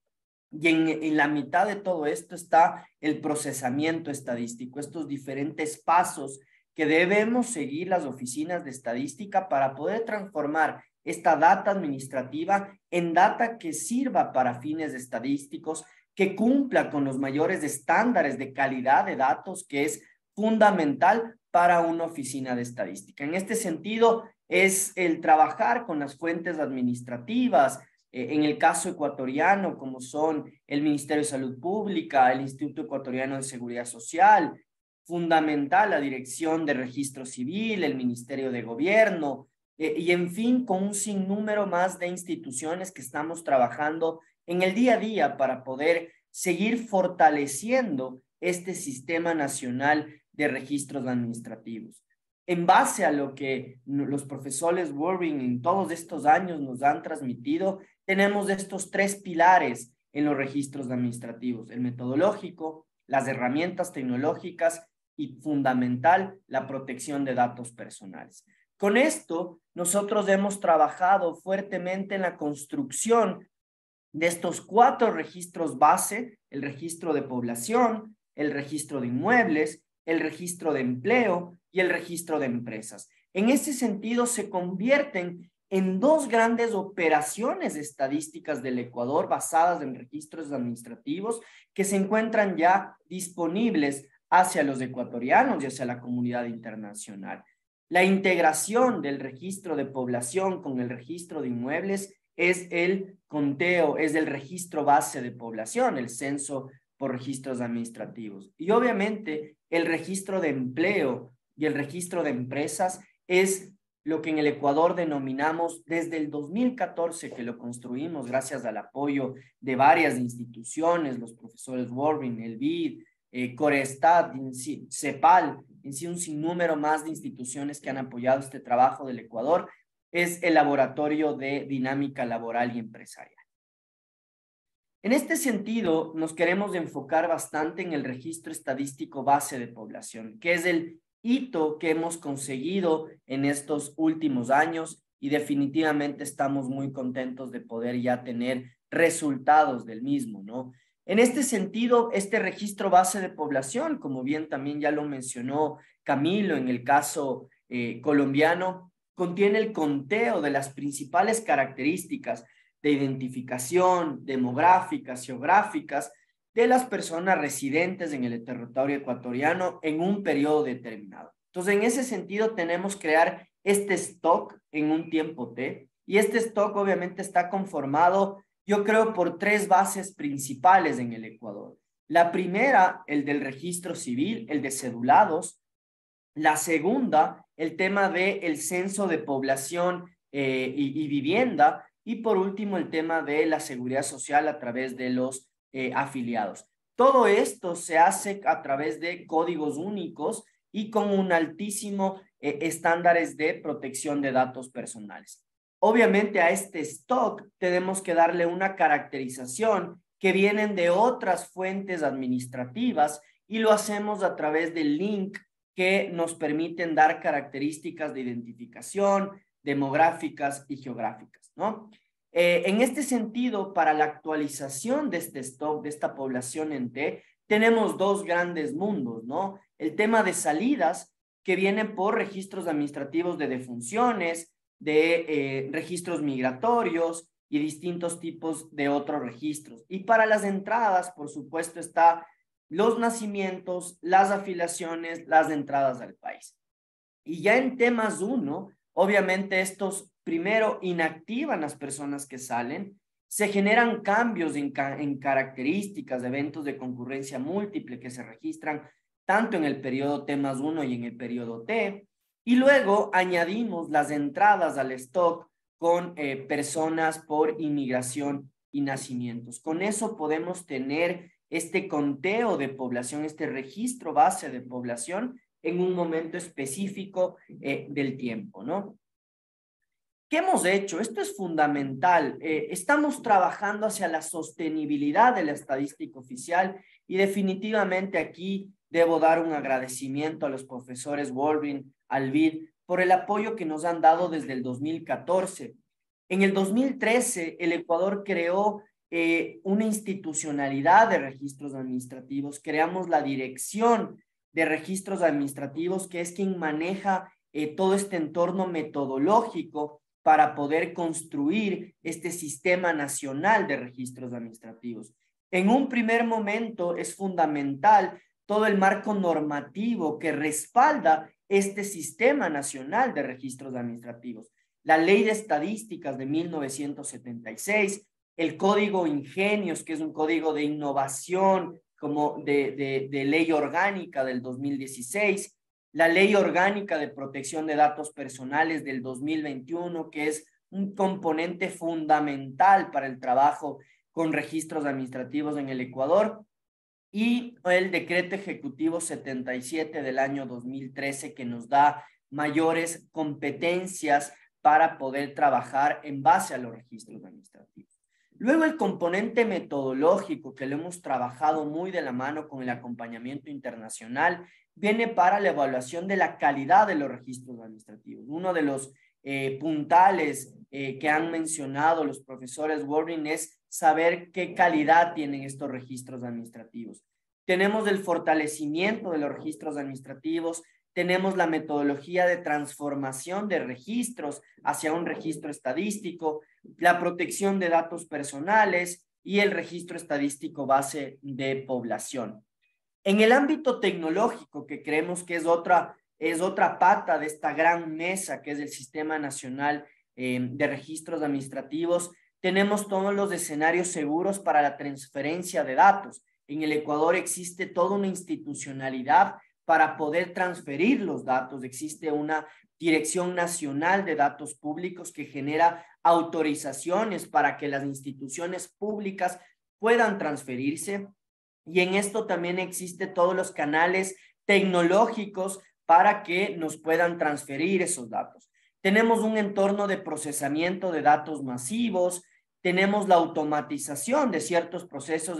Y en, en, la mitad de todo esto está el procesamiento estadístico, estos diferentes pasos que debemos seguir las oficinas de estadística para poder transformar esta data administrativa en data que sirva para fines estadísticos, que cumpla con los mayores estándares de calidad de datos, que es fundamental para una oficina de estadística. En este sentido, es el trabajar con las fuentes administrativas, eh, en el caso ecuatoriano, como son el Ministerio de Salud Pública, el Instituto Ecuatoriano de Seguridad Social, fundamental la Dirección de Registro Civil, el Ministerio de Gobierno, eh, y en fin, con un sinnúmero más de instituciones que estamos trabajando en el día a día para poder seguir fortaleciendo este sistema nacional de registros administrativos. En base a lo que los profesores Worthing en todos estos años nos han transmitido, tenemos estos tres pilares en los registros administrativos, el metodológico, las herramientas tecnológicas y fundamental, la protección de datos personales. Con esto, nosotros hemos trabajado fuertemente en la construcción de estos cuatro registros base, el registro de población, el registro de inmuebles, el registro de empleo y el registro de empresas. En ese sentido, se convierten en dos grandes operaciones estadísticas del Ecuador basadas en registros administrativos que se encuentran ya disponibles hacia los ecuatorianos y hacia la comunidad internacional. La integración del registro de población con el registro de inmuebles es el conteo, es el registro base de población, el censo por registros administrativos. Y obviamente el registro de empleo y el registro de empresas es lo que en el Ecuador denominamos desde el 2014 que lo construimos gracias al apoyo de varias instituciones, los profesores Warren, el BID, eh, Corestat, CEPAL, en sí un sinnúmero más de instituciones que han apoyado este trabajo del Ecuador, es el Laboratorio de Dinámica Laboral y Empresaria. En este sentido, nos queremos enfocar bastante en el registro estadístico base de población, que es el hito que hemos conseguido en estos últimos años y definitivamente estamos muy contentos de poder ya tener resultados del mismo, ¿no? En este sentido, este registro base de población, como bien también ya lo mencionó Camilo en el caso eh, colombiano, contiene el conteo de las principales características identificación, demográficas, geográficas, de las personas residentes en el territorio ecuatoriano en un periodo determinado. Entonces, en ese sentido, tenemos que crear este stock en un tiempo T, y este stock obviamente está conformado, yo creo, por tres bases principales en el Ecuador. La primera, el del registro civil, el de cedulados. La segunda, el tema de el censo de población eh, y, y, vivienda. Y por último, el tema de la seguridad social a través de los eh, afiliados. Todo esto se hace a través de códigos únicos y con un altísimo eh, estándares de protección de datos personales. Obviamente a este stock tenemos que darle una caracterización que vienen de otras fuentes administrativas y lo hacemos a través del link que nos permiten dar características de identificación, demográficas y geográficas. ¿no? Eh, en este sentido, para la actualización de este stock, de esta población en T, tenemos dos grandes mundos, ¿no? El tema de salidas, que viene por registros administrativos de defunciones, de eh, registros migratorios y distintos tipos de otros registros. Y para las entradas, por supuesto, está los nacimientos, las afiliaciones, las entradas al país. Y ya en temas uno, obviamente estos primero inactivan las personas que salen, se generan cambios en, características de eventos de concurrencia múltiple que se registran tanto en el periodo T más 1 y en el periodo T, y luego añadimos las entradas al stock con eh, personas por inmigración y nacimientos. Con eso podemos tener este conteo de población, este registro base de población en un momento específico eh, del tiempo, ¿no? ¿Qué hemos hecho? Esto es fundamental. Eh, estamos trabajando hacia la sostenibilidad de la estadística oficial y definitivamente aquí debo dar un agradecimiento a los profesores Wolvin, Alvid, por el apoyo que nos han dado desde el 2014. En el 2013, el Ecuador creó eh, una institucionalidad de registros administrativos, creamos la dirección de registros administrativos, que es quien maneja eh, todo este entorno metodológico para poder construir este sistema nacional de registros administrativos. En un primer momento es fundamental todo el marco normativo que respalda este sistema nacional de registros administrativos. La ley de estadísticas de 1976, el código Ingenios, que es un código de innovación como de, ley orgánica del 2016, la Ley Orgánica de Protección de Datos Personales del 2021, que es un componente fundamental para el trabajo con registros administrativos en el Ecuador, y el decreto ejecutivo 77 del año 2013 que nos da mayores competencias para poder trabajar en base a los registros administrativos. Luego el componente metodológico, que lo hemos trabajado muy de la mano con el acompañamiento internacional, viene para la evaluación de la calidad de los registros administrativos. Uno de los eh, puntales eh, que han mencionado los profesores Warren es saber qué calidad tienen estos registros administrativos. Tenemos el fortalecimiento de los registros administrativos, tenemos la metodología de transformación de registros hacia un registro estadístico, la protección de datos personales y el registro estadístico base de población. En el ámbito tecnológico, que creemos que es otra, es otra pata de esta gran mesa que es el Sistema Nacional em, de Registros Administrativos, tenemos todos los escenarios seguros para la transferencia de datos. En el Ecuador existe toda una institucionalidad para poder transferir los datos, existe una Dirección Nacional de Datos Públicos que genera autorizaciones para que las instituciones públicas puedan transferirse. Y en esto también existe todos los canales tecnológicos para que nos puedan transferir esos datos. Tenemos un entorno de procesamiento de datos masivos, tenemos la automatización de ciertos procesos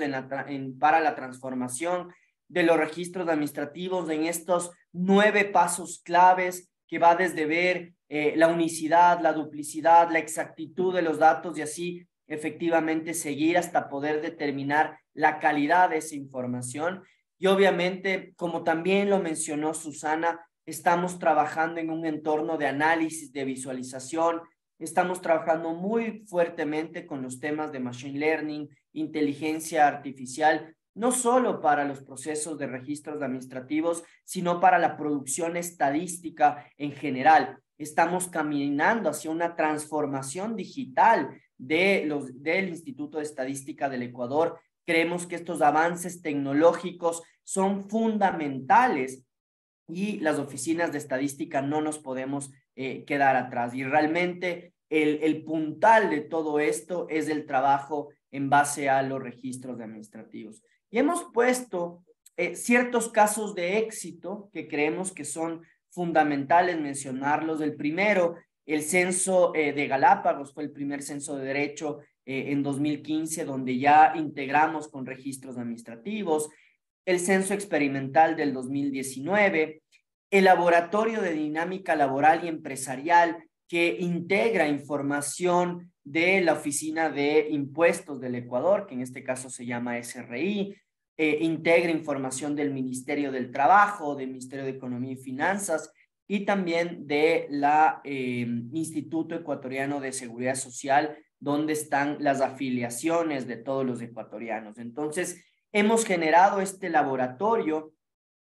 para la transformación de los registros administrativos en estos nueve pasos claves que va desde ver eh, la unicidad, la duplicidad, la exactitud de los datos y así efectivamente seguir hasta poder determinar la calidad de esa información. Y obviamente, como también lo mencionó Susana, estamos trabajando en un entorno de análisis, de visualización, estamos trabajando muy fuertemente con los temas de Machine Learning, inteligencia artificial no solo para los procesos de registros administrativos, sino para la producción estadística en general. Estamos caminando hacia una transformación digital de los, del Instituto de Estadística del Ecuador. Creemos que estos avances tecnológicos son fundamentales y las oficinas de estadística no nos podemos eh, quedar atrás. Y realmente el, puntal de todo esto es el trabajo en base a los registros administrativos. Y hemos puesto eh, ciertos casos de éxito que creemos que son fundamentales mencionarlos. El primero, el censo eh, de Galápagos, fue el primer censo de derecho eh, en 2015, donde ya integramos con registros administrativos, el censo experimental del 2019, el laboratorio de dinámica laboral y empresarial que integra información de la Oficina de Impuestos del Ecuador, que en este caso se llama SRI, eh, integra información del Ministerio del Trabajo, del Ministerio de Economía y Finanzas y también de la eh, Instituto Ecuatoriano de Seguridad Social, donde están las afiliaciones de todos los ecuatorianos. Entonces, hemos generado este laboratorio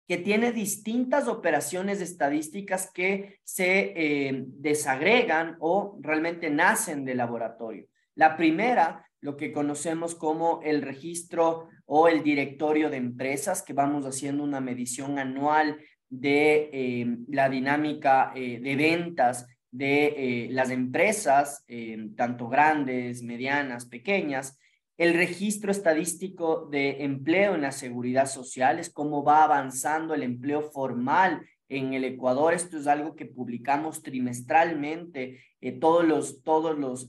que tiene distintas operaciones estadísticas que se eh, desagregan o realmente nacen del laboratorio. La primera, lo que conocemos como el registro o el directorio de empresas, que vamos haciendo una medición anual de em, la dinámica eh, de ventas de eh, las empresas, em, tanto grandes, medianas, pequeñas, el registro estadístico de empleo en la seguridad social, es cómo va avanzando el empleo formal en el Ecuador. Esto es algo que publicamos trimestralmente eh, todos los,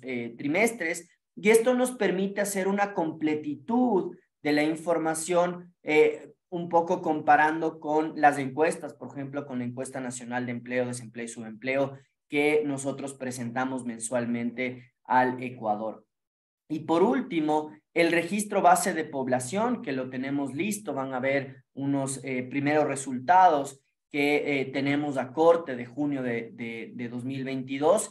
eh, trimestres y esto nos permite hacer una completitud de la información, eh, un poco comparando con las encuestas, por ejemplo, con la encuesta nacional de empleo, desempleo y subempleo que nosotros presentamos mensualmente al Ecuador. Y por último, el registro base de población, que lo tenemos listo, van a ver unos eh, primeros resultados que eh, tenemos a corte de junio de, 2022.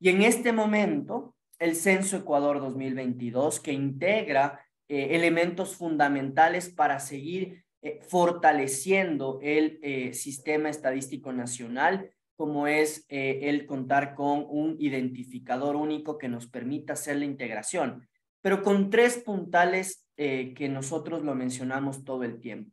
Y en este momento, el Censo Ecuador 2022, que integra eh, elementos fundamentales para seguir fortaleciendo el sistema estadístico nacional, como es eh, el contar con un identificador único que nos permita hacer la integración, pero con tres puntales eh, que nosotros lo mencionamos todo el tiempo.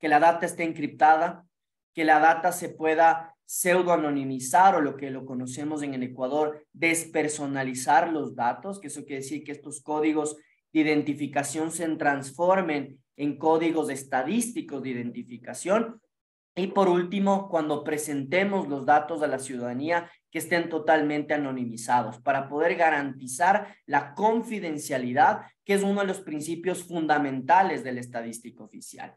Que la data esté encriptada, que la data se pueda pseudoanonimizar o lo que lo conocemos en el Ecuador, despersonalizar los datos, que eso quiere decir que estos códigos de identificación se transformen en códigos estadísticos de identificación y por último, cuando presentemos los datos a la ciudadanía, que estén totalmente anonimizados para poder garantizar la confidencialidad, que es uno de los principios fundamentales del estadístico oficial.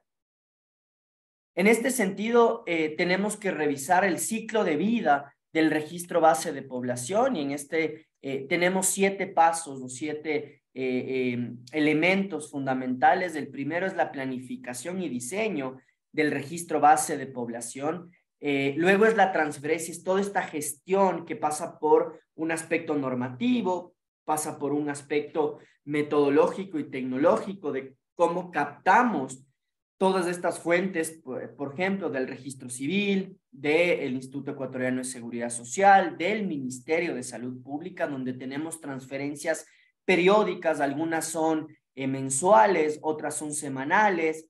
En este sentido, eh, tenemos que revisar el ciclo de vida del registro base de población y en este eh, tenemos siete pasos o siete eh, elementos fundamentales. El primero es la planificación y diseño, del registro base de población. Eh, luego es la transferencia, es toda esta gestión que pasa por un aspecto normativo, pasa por un aspecto metodológico y tecnológico de cómo captamos todas estas fuentes, por ejemplo, del registro civil, del Instituto Ecuatoriano de Seguridad Social, del Ministerio de Salud Pública, donde tenemos transferencias periódicas, algunas son eh, mensuales, otras son semanales,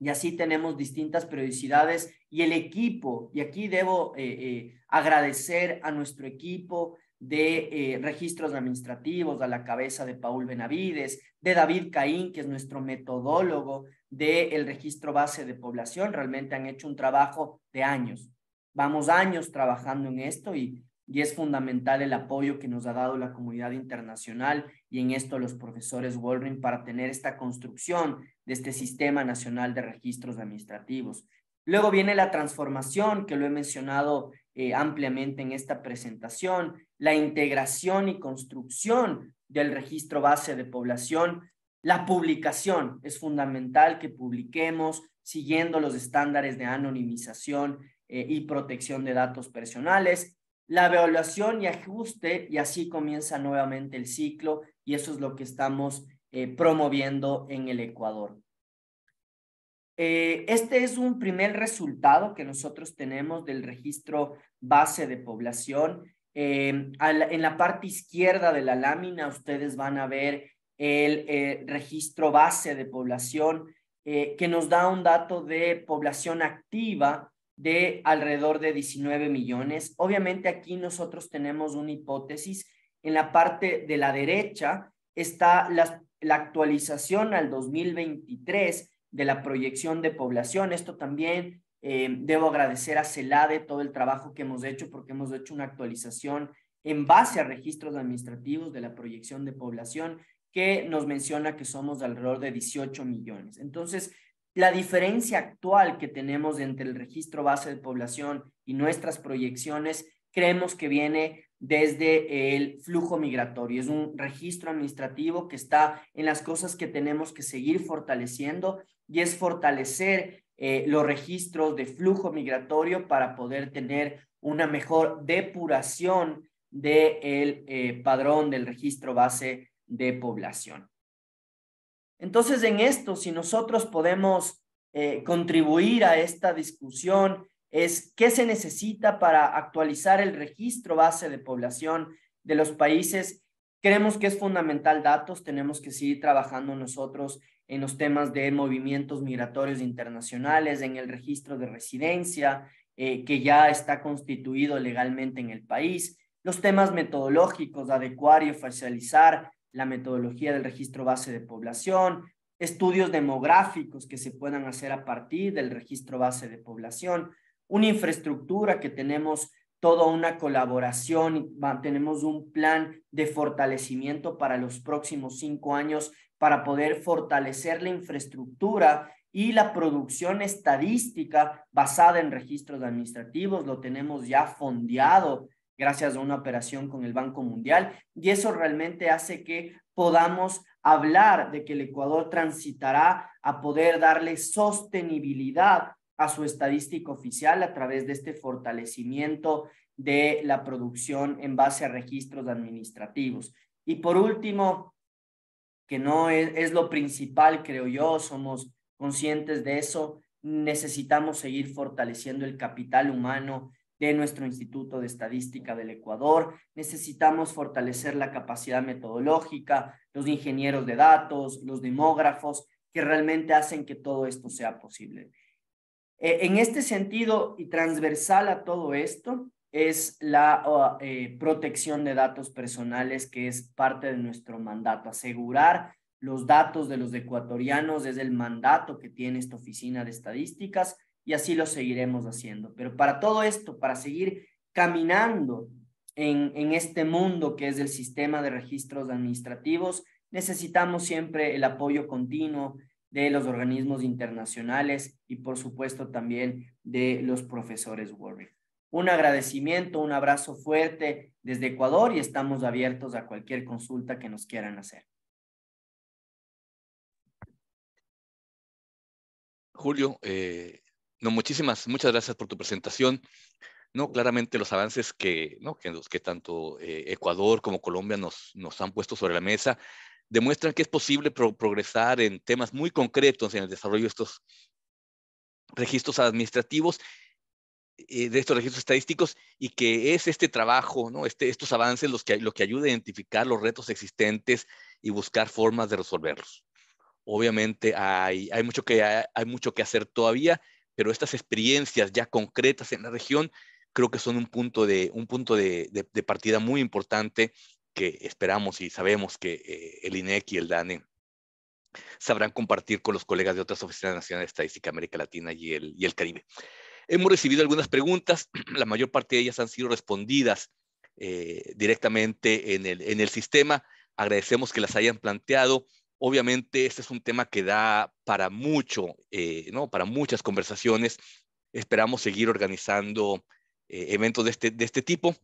y así tenemos distintas periodicidades y el equipo, y aquí debo eh, eh, agradecer a nuestro equipo de eh, registros administrativos, a la cabeza de Paul Benavides, de David Caín, que es nuestro metodólogo del registro base de población, realmente han hecho un trabajo de años. Vamos años trabajando en esto y, y es fundamental el apoyo que nos ha dado la comunidad internacional y en esto los profesores Wolverine para tener esta construcción de este Sistema Nacional de Registros Administrativos. Luego viene la transformación, que lo he mencionado eh, ampliamente en esta presentación, la integración y construcción del registro base de población, la publicación. Es fundamental que publiquemos siguiendo los estándares de anonimización eh, y protección de datos personales la evaluación y ajuste y así comienza nuevamente el ciclo y eso es lo que estamos eh, promoviendo en el Ecuador. Eh, este es un primer resultado que nosotros tenemos del registro base de población. Eh, en la parte izquierda de la lámina ustedes van a ver el registro base de población que nos da un dato de población activa de alrededor de 19 millones. Obviamente aquí nosotros tenemos una hipótesis. En la parte de la derecha está la, actualización al 2023 de la proyección de población. Esto también eh, debo agradecer a CELADE todo el trabajo que hemos hecho porque hemos hecho una actualización en base a registros administrativos de la proyección de población que nos menciona que somos de alrededor de 18 millones. Entonces, la diferencia actual que tenemos entre el registro base de población y nuestras proyecciones creemos que viene desde el flujo migratorio. Es un registro administrativo que está en las cosas que tenemos que seguir fortaleciendo y es fortalecer eh, los registros de flujo migratorio para poder tener una mejor depuración del eh, padrón del registro base de población. Entonces, en esto, si nosotros podemos eh, contribuir a esta discusión, es qué se necesita para actualizar el registro base de población de los países. Creemos que es fundamental datos, tenemos que seguir trabajando nosotros en los temas de movimientos migratorios internacionales, en el registro de residencia, eh, que ya está constituido legalmente en el país, los temas metodológicos, adecuar y oficializar la metodología del registro base de población, estudios demográficos que se puedan hacer a partir del registro base de población, una infraestructura que tenemos toda una colaboración, tenemos un plan de fortalecimiento para los próximos cinco años para poder fortalecer la infraestructura y la producción estadística basada en registros administrativos, lo tenemos ya fondeado gracias a una operación con el Banco Mundial, y eso realmente hace que podamos hablar de que el Ecuador transitará a poder darle sostenibilidad a su estadística oficial a través de este fortalecimiento de la producción en base a registros administrativos. Y por último, que no es, es lo principal, creo yo, somos conscientes de eso, necesitamos seguir fortaleciendo el capital humano de nuestro Instituto de Estadística del Ecuador. Necesitamos fortalecer la capacidad metodológica, los ingenieros de datos, los demógrafos, que realmente hacen que todo esto sea posible. Eh, en este sentido y transversal a todo esto es la oh, eh, protección de datos personales, que es parte de nuestro mandato. Asegurar los datos de los ecuatorianos es el mandato que tiene esta Oficina de Estadísticas y así lo seguiremos haciendo. Pero para todo esto, para seguir caminando en, este mundo que es el sistema de registros administrativos, necesitamos siempre el apoyo continuo de los organismos internacionales y por supuesto también de los profesores Warwick. Un agradecimiento, un abrazo fuerte desde Ecuador y estamos abiertos a cualquier consulta que nos quieran hacer. Julio, eh, no, muchísimas, muchas gracias por tu presentación. No, claramente los avances que, ¿no? que, que tanto eh, Ecuador como Colombia nos, nos han puesto sobre la mesa demuestran que es posible progresar en temas muy concretos en el desarrollo de estos registros administrativos, eh, de estos registros estadísticos, y que es este trabajo, ¿no? este, estos avances los que, lo que ayuda a identificar los retos existentes y buscar formas de resolverlos. Obviamente hay, hay, mucho, que, hay mucho que hacer todavía pero estas experiencias ya concretas en la región creo que son un punto de, un punto de, partida muy importante que esperamos y sabemos que eh, el INEC y el DANE sabrán compartir con los colegas de otras oficinas nacionales de estadística América Latina y el, Caribe. Hemos recibido algunas preguntas, la mayor parte de ellas han sido respondidas eh, directamente en el sistema. Agradecemos que las hayan planteado. Obviamente, este es un tema que da para mucho, eh, Para muchas conversaciones. Esperamos seguir organizando eh, eventos este, de este, tipo.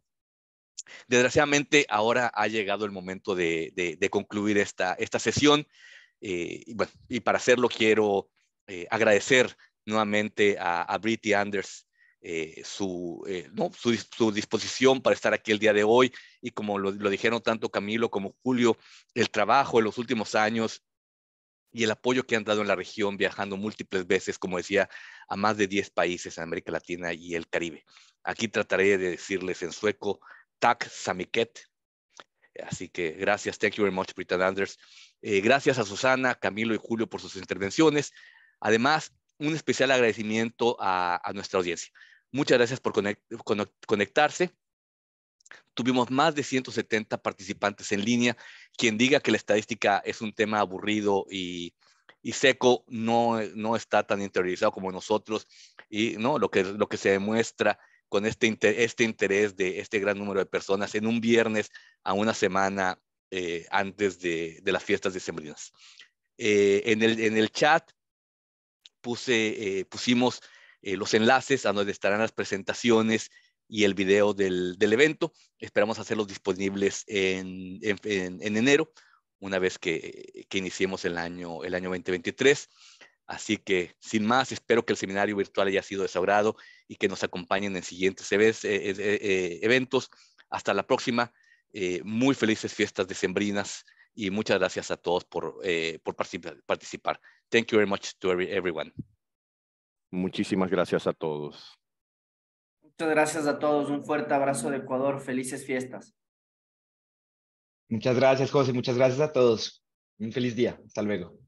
Desgraciadamente, ahora ha llegado el momento de, concluir esta, esta sesión. Eh, y, para hacerlo, quiero agradecer nuevamente a, a Anders eh, eh, su, disposición para estar aquí el día de hoy y como lo, dijeron tanto Camilo como Julio, el trabajo en los últimos años y el apoyo que han dado en la región viajando múltiples veces, como decía, a más de 10 países en América Latina y el Caribe. Aquí trataré de decirles en sueco, tak samiket. Así que gracias, thank you very much, Britta Anders. Eh, gracias a Susana, Camilo y Julio por sus intervenciones. Además, un especial agradecimiento a nuestra audiencia. Muchas gracias por conectarse. Tuvimos más de 170 participantes en línea. Quien diga que la estadística es un tema aburrido y, seco no, no está tan interiorizado como nosotros. Y no, lo, que, lo que se demuestra con este, este interés de este gran número de personas en un viernes a una semana eh, antes de, de, las fiestas decembrinas. Eh, en, el, en el chat puse, eh, pusimos eh, los enlaces a donde estarán las presentaciones y el video del, del evento. Esperamos hacerlos disponibles en, en, en enero, una vez que, que, iniciemos el año, el año 2023. Así que, sin más, espero que el seminario virtual haya sido de y que nos acompañen en siguientes eh, eh, eventos. Hasta la próxima. muy felices fiestas decembrinas y muchas gracias a todos por, por participar. Thank you very much to everyone. Muchísimas gracias a todos. Muchas gracias a todos. Un fuerte abrazo de Ecuador. Felices fiestas. Muchas gracias, José. Muchas gracias a todos. Un feliz día. Hasta luego.